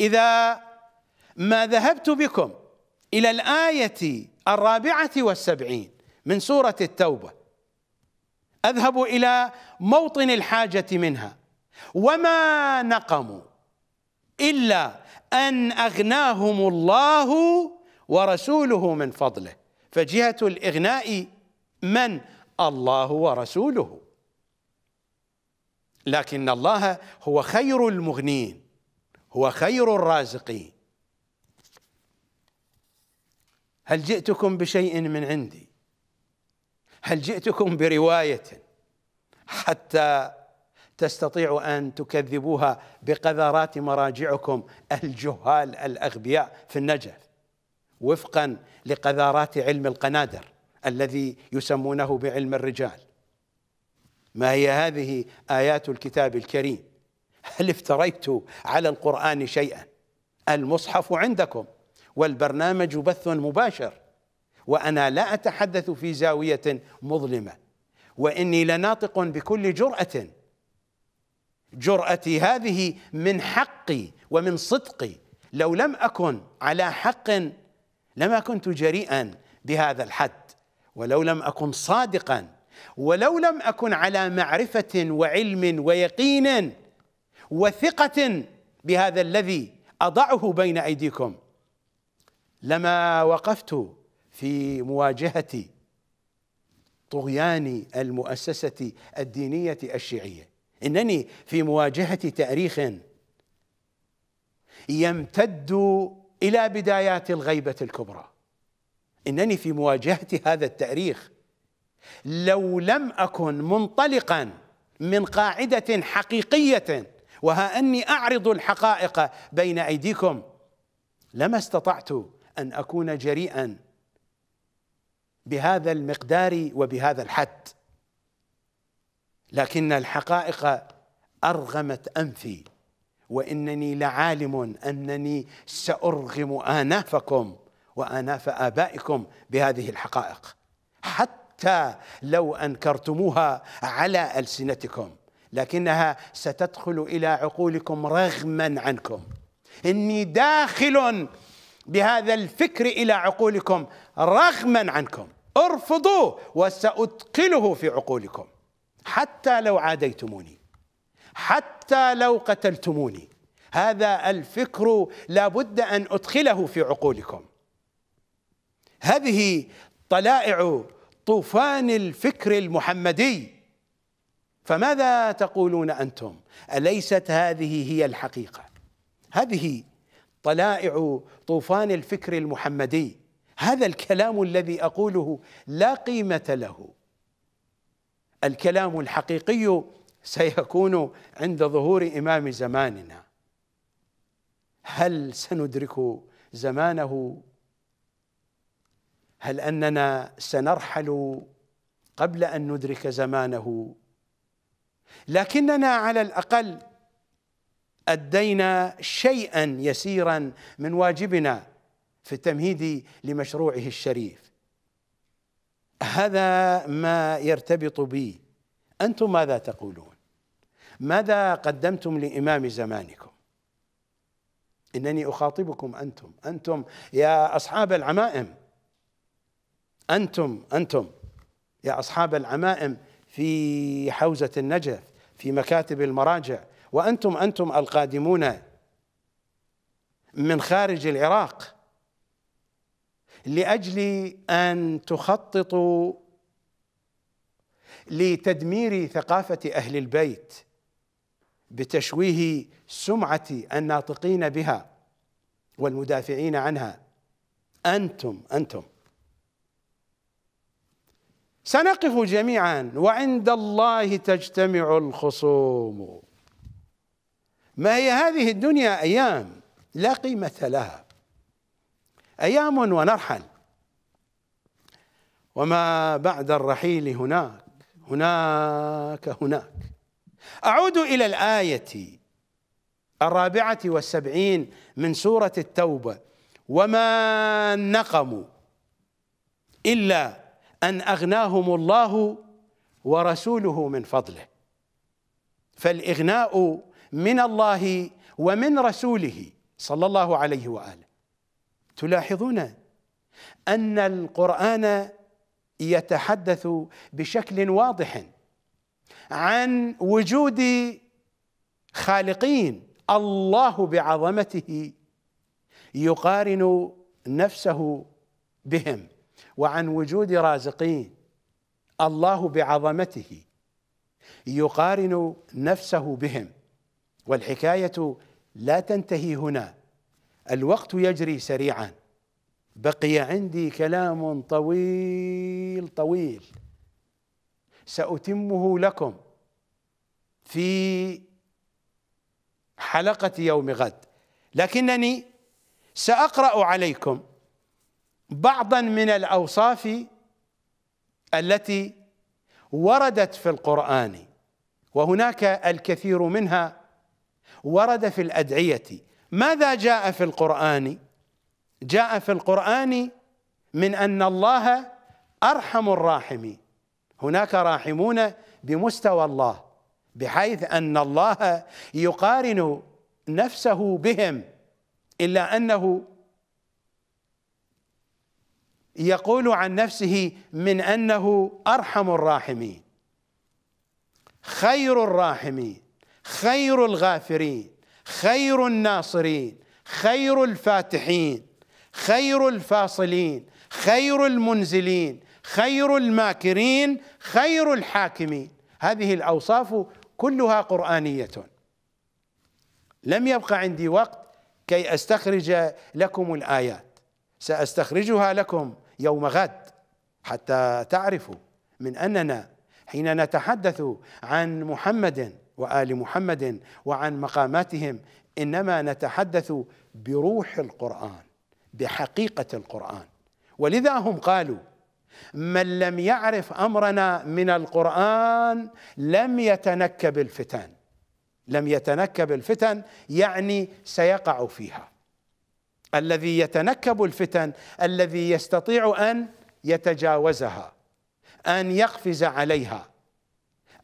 إذا ما ذهبت بكم إلى الآية الرابعة والسبعين من سورة التوبة أذهب إلى موطن الحاجة منها وما نقموا إلا أن أغناهم الله ورسوله من فضله فجهة الإغناء من الله ورسوله لكن الله هو خير المغنين هو خير الرازقين هل جئتكم بشيء من عندي هل جئتكم بروايه حتى تستطيعوا ان تكذبوها بقذرات مراجعكم الجهال الاغبياء في النجف وفقا لقذارات علم القنادر الذي يسمونه بعلم الرجال ما هي هذه ايات الكتاب الكريم هل افتريت على القرآن شيئا المصحف عندكم والبرنامج بث مباشر وأنا لا أتحدث في زاوية مظلمة وإني لناطق بكل جرأة جرأتي هذه من حقي ومن صدقي لو لم أكن على حق لما كنت جريئا بهذا الحد ولو لم أكن صادقا ولو لم أكن على معرفة وعلم ويقين وثقة بهذا الذي أضعه بين أيديكم لما وقفت في مواجهة طغيان المؤسسة الدينية الشيعية إنني في مواجهة تاريخ يمتد إلى بدايات الغيبة الكبرى إنني في مواجهة هذا التاريخ لو لم أكن منطلقا من قاعدة حقيقية وها أني أعرض الحقائق بين أيديكم لما استطعت أن أكون جريئا بهذا المقدار وبهذا الحد لكن الحقائق أرغمت أنفي وإنني لعالم أنني سأرغم آنافكم وآناف آبائكم بهذه الحقائق حتى لو أنكرتموها على ألسنتكم لكنها ستدخل الى عقولكم رغما عنكم اني داخل بهذا الفكر الى عقولكم رغما عنكم ارفضوه وساتقله في عقولكم حتى لو عاديتموني حتى لو قتلتموني هذا الفكر لابد ان ادخله في عقولكم هذه طلائع طوفان الفكر المحمدي فماذا تقولون انتم اليست هذه هي الحقيقه هذه طلائع طوفان الفكر المحمدي هذا الكلام الذي اقوله لا قيمه له الكلام الحقيقي سيكون عند ظهور امام زماننا هل سندرك زمانه هل اننا سنرحل قبل ان ندرك زمانه لكننا على الاقل ادينا شيئا يسيرا من واجبنا في التمهيد لمشروعه الشريف هذا ما يرتبط بي انتم ماذا تقولون ماذا قدمتم لامام زمانكم انني اخاطبكم انتم انتم يا اصحاب العمائم انتم انتم يا اصحاب العمائم في حوزة النجف في مكاتب المراجع وأنتم أنتم القادمون من خارج العراق لأجل أن تخططوا لتدمير ثقافة أهل البيت بتشويه سمعة الناطقين بها والمدافعين عنها أنتم أنتم سنقف جميعا وعند الله تجتمع الخصوم ما هي هذه الدنيا ايام لا قيمه لها ايام ونرحل وما بعد الرحيل هناك هناك هناك اعود الى الايه الرابعه والسبعين من سوره التوبه وما نقموا الا أن أغناهم الله ورسوله من فضله فالإغناء من الله ومن رسوله صلى الله عليه وآله تلاحظون أن القرآن يتحدث بشكل واضح عن وجود خالقين الله بعظمته يقارن نفسه بهم وعن وجود رازقين الله بعظمته يقارن نفسه بهم والحكايه لا تنتهي هنا الوقت يجري سريعا بقي عندي كلام طويل طويل ساتمه لكم في حلقه يوم غد لكنني ساقرا عليكم بعضا من الاوصاف التي وردت في القران وهناك الكثير منها ورد في الادعيه ماذا جاء في القران جاء في القران من ان الله ارحم الراحمين هناك راحمون بمستوى الله بحيث ان الله يقارن نفسه بهم الا انه يقول عن نفسه من انه ارحم الراحمين خير الراحمين خير الغافرين خير الناصرين خير الفاتحين خير الفاصلين خير المنزلين خير الماكرين خير الحاكمين هذه الاوصاف كلها قرانيه لم يبقى عندي وقت كي استخرج لكم الايات ساستخرجها لكم يوم غد حتى تعرفوا من اننا حين نتحدث عن محمد وال محمد وعن مقاماتهم انما نتحدث بروح القران بحقيقه القران ولذا هم قالوا من لم يعرف امرنا من القران لم يتنكب الفتن لم يتنكب الفتن يعني سيقع فيها الذي يتنكب الفتن الذي يستطيع ان يتجاوزها ان يقفز عليها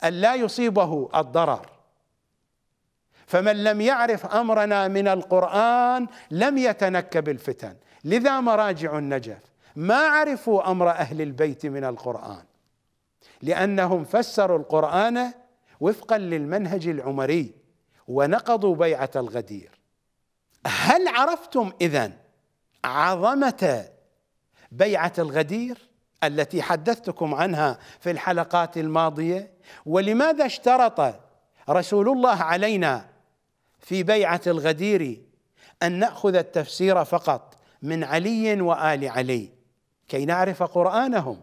ان لا يصيبه الضرر فمن لم يعرف امرنا من القران لم يتنكب الفتن لذا مراجع النجف ما عرفوا امر اهل البيت من القران لانهم فسروا القران وفقا للمنهج العمري ونقضوا بيعه الغدير هل عرفتم إذا عظمة بيعة الغدير التي حدثتكم عنها في الحلقات الماضية ولماذا اشترط رسول الله علينا في بيعة الغدير أن نأخذ التفسير فقط من علي وآل علي كي نعرف قرآنهم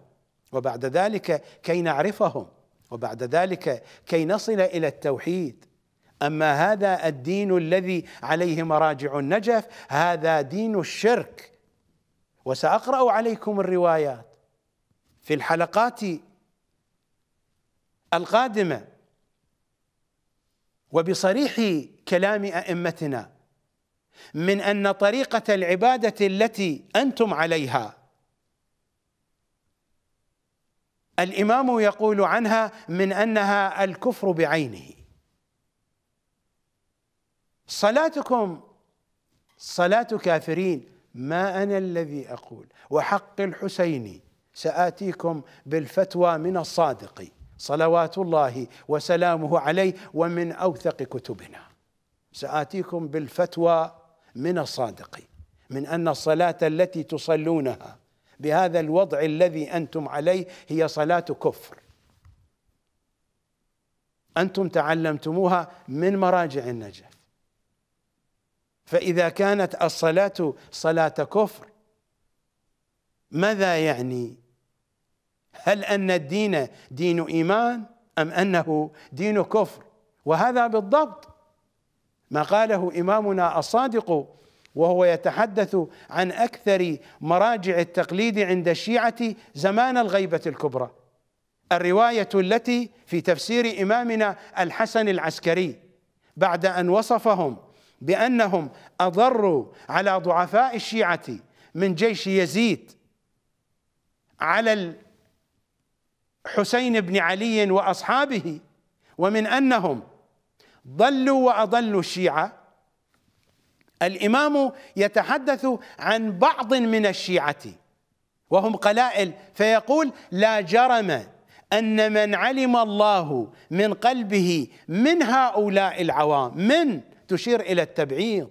وبعد ذلك كي نعرفهم وبعد ذلك كي نصل إلى التوحيد اما هذا الدين الذي عليه مراجع النجف هذا دين الشرك وساقرا عليكم الروايات في الحلقات القادمه وبصريح كلام ائمتنا من ان طريقه العباده التي انتم عليها الامام يقول عنها من انها الكفر بعينه صلاتكم صلاة كافرين ما أنا الذي أقول وحق الحسيني سآتيكم بالفتوى من الصادق صلوات الله وسلامه عليه ومن أوثق كتبنا سآتيكم بالفتوى من الصادق من أن الصلاة التي تصلونها بهذا الوضع الذي أنتم عليه هي صلاة كفر أنتم تعلمتموها من مراجع النجف فإذا كانت الصلاة صلاة كفر ماذا يعني هل أن الدين دين إيمان أم أنه دين كفر وهذا بالضبط ما قاله إمامنا الصادق وهو يتحدث عن أكثر مراجع التقليد عند الشيعة زمان الغيبة الكبرى الرواية التي في تفسير إمامنا الحسن العسكري بعد أن وصفهم بأنهم أضروا على ضعفاء الشيعة من جيش يزيد على الحسين بن علي وأصحابه ومن أنهم ضلوا وأضلوا الشيعة الإمام يتحدث عن بعض من الشيعة وهم قلائل فيقول لا جرم أن من علم الله من قلبه من هؤلاء العوام من تشير الى التبعيض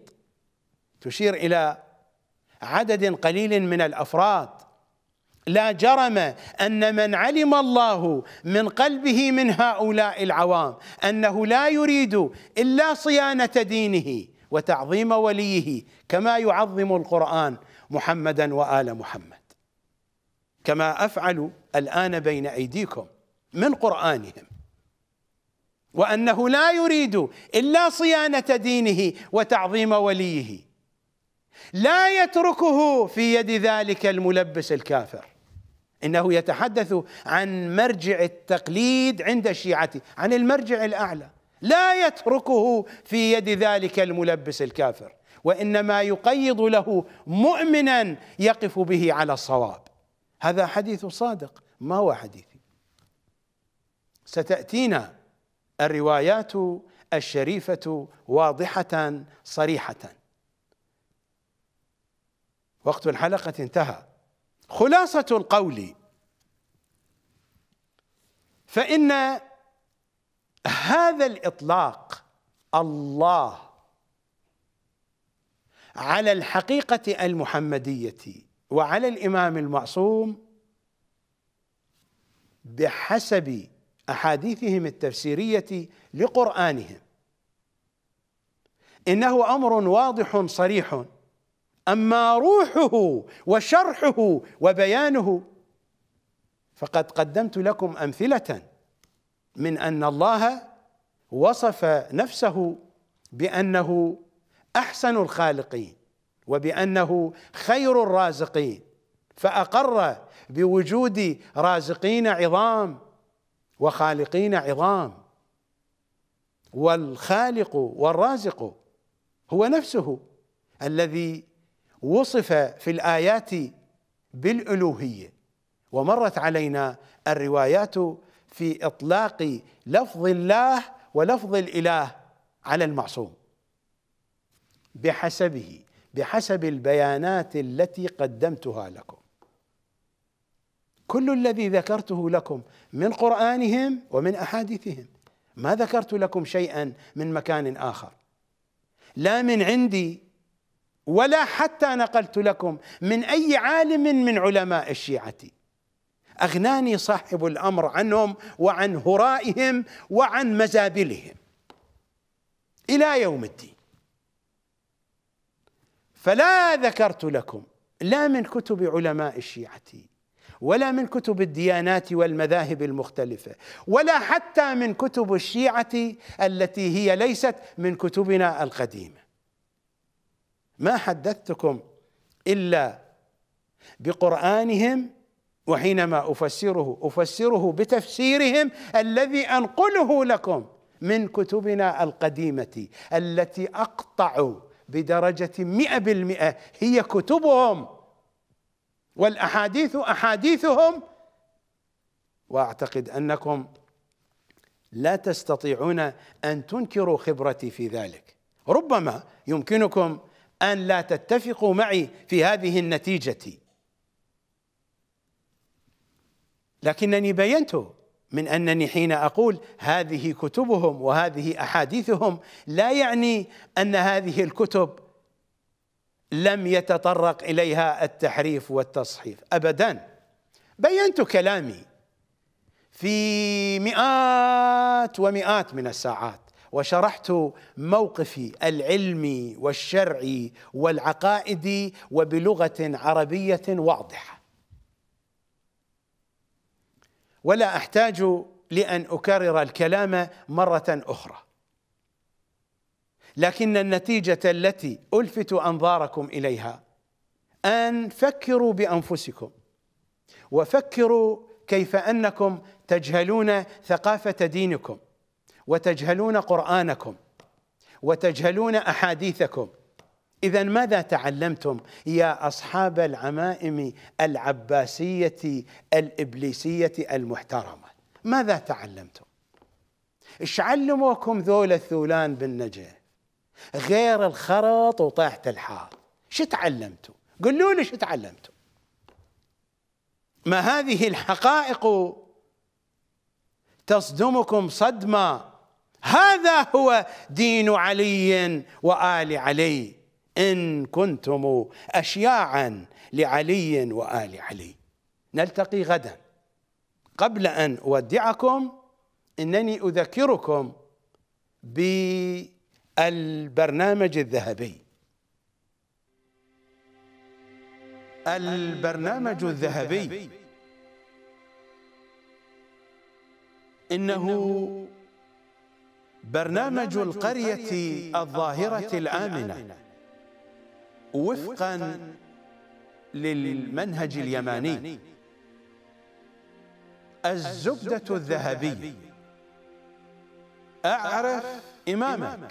تشير الى عدد قليل من الافراد لا جرم ان من علم الله من قلبه من هؤلاء العوام انه لا يريد الا صيانه دينه وتعظيم وليه كما يعظم القران محمدا وال محمد كما افعل الان بين ايديكم من قرانهم وانه لا يريد الا صيانه دينه وتعظيم وليه لا يتركه في يد ذلك الملبس الكافر انه يتحدث عن مرجع التقليد عند شيعته عن المرجع الاعلى لا يتركه في يد ذلك الملبس الكافر وانما يقيض له مؤمنا يقف به على الصواب هذا حديث صادق ما هو حديثي ستاتينا الروايات الشريفه واضحه صريحه وقت الحلقه انتهى خلاصه القول فان هذا الاطلاق الله على الحقيقه المحمديه وعلى الامام المعصوم بحسب أحاديثهم التفسيرية لقرآنهم إنه أمر واضح صريح أما روحه وشرحه وبيانه فقد قدمت لكم أمثلة من أن الله وصف نفسه بأنه أحسن الخالقين وبأنه خير الرازقين فأقر بوجود رازقين عظام وخالقين عظام والخالق والرازق هو نفسه الذي وصف في الايات بالالوهيه ومرت علينا الروايات في اطلاق لفظ الله ولفظ الاله على المعصوم بحسبه بحسب البيانات التي قدمتها لكم كل الذي ذكرته لكم من قرآنهم ومن أحاديثهم ما ذكرت لكم شيئا من مكان آخر لا من عندي ولا حتى نقلت لكم من أي عالم من علماء الشيعة أغناني صاحب الأمر عنهم وعن هرائهم وعن مزابلهم إلى يوم الدين فلا ذكرت لكم لا من كتب علماء الشيعة ولا من كتب الديانات والمذاهب المختلفة ولا حتى من كتب الشيعة التي هي ليست من كتبنا القديمة ما حدثتكم إلا بقرآنهم وحينما أفسره أفسره بتفسيرهم الذي أنقله لكم من كتبنا القديمة التي أقطع بدرجة مئة بالمئة هي كتبهم والاحاديث احاديثهم واعتقد انكم لا تستطيعون ان تنكروا خبرتي في ذلك ربما يمكنكم ان لا تتفقوا معي في هذه النتيجه لكنني بينت من انني حين اقول هذه كتبهم وهذه احاديثهم لا يعني ان هذه الكتب لم يتطرق اليها التحريف والتصحيف ابدا بينت كلامي في مئات ومئات من الساعات وشرحت موقفي العلمي والشرعي والعقائدي وبلغه عربيه واضحه ولا احتاج لان اكرر الكلام مره اخرى لكن النتيجة التي ألفت أنظاركم إليها أن فكروا بأنفسكم وفكروا كيف أنكم تجهلون ثقافة دينكم وتجهلون قرآنكم وتجهلون أحاديثكم إذا ماذا تعلمتم يا أصحاب العمائم العباسية الإبليسية المحترمة ماذا تعلمتم؟ ايش علموكم ذول الثولان بالنجاح غير الخرط وطاحت الحار شو تعلمتوا قولوا لي شو تعلمتوا ما هذه الحقائق تصدمكم صدمه هذا هو دين علي وآل علي إن كنتم أشياعا لعلي وآل علي نلتقي غدا قبل أن أودعكم إنني أذكركم ب البرنامج الذهبي البرنامج الذهبي إنه برنامج القرية الظاهرة الآمنة وفقا للمنهج اليماني الزبدة الذهبية أعرف إمامك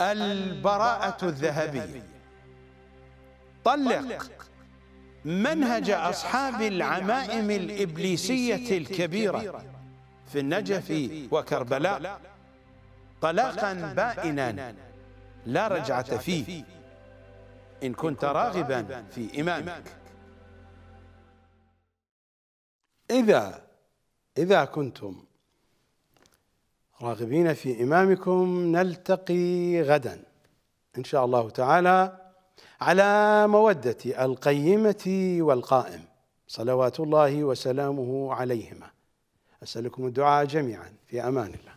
البراءة الذهبية طلق منهج أصحاب العمائم الإبليسية الكبيرة في النجف وكربلاء طلاقا بائنا لا رجعة فيه إن كنت راغبا في إمامك إذا إذا كنتم راغبين في إمامكم نلتقي غدا إن شاء الله تعالى على مودة القيمة والقائم صلوات الله وسلامه عليهما أسألكم الدعاء جميعا في أمان الله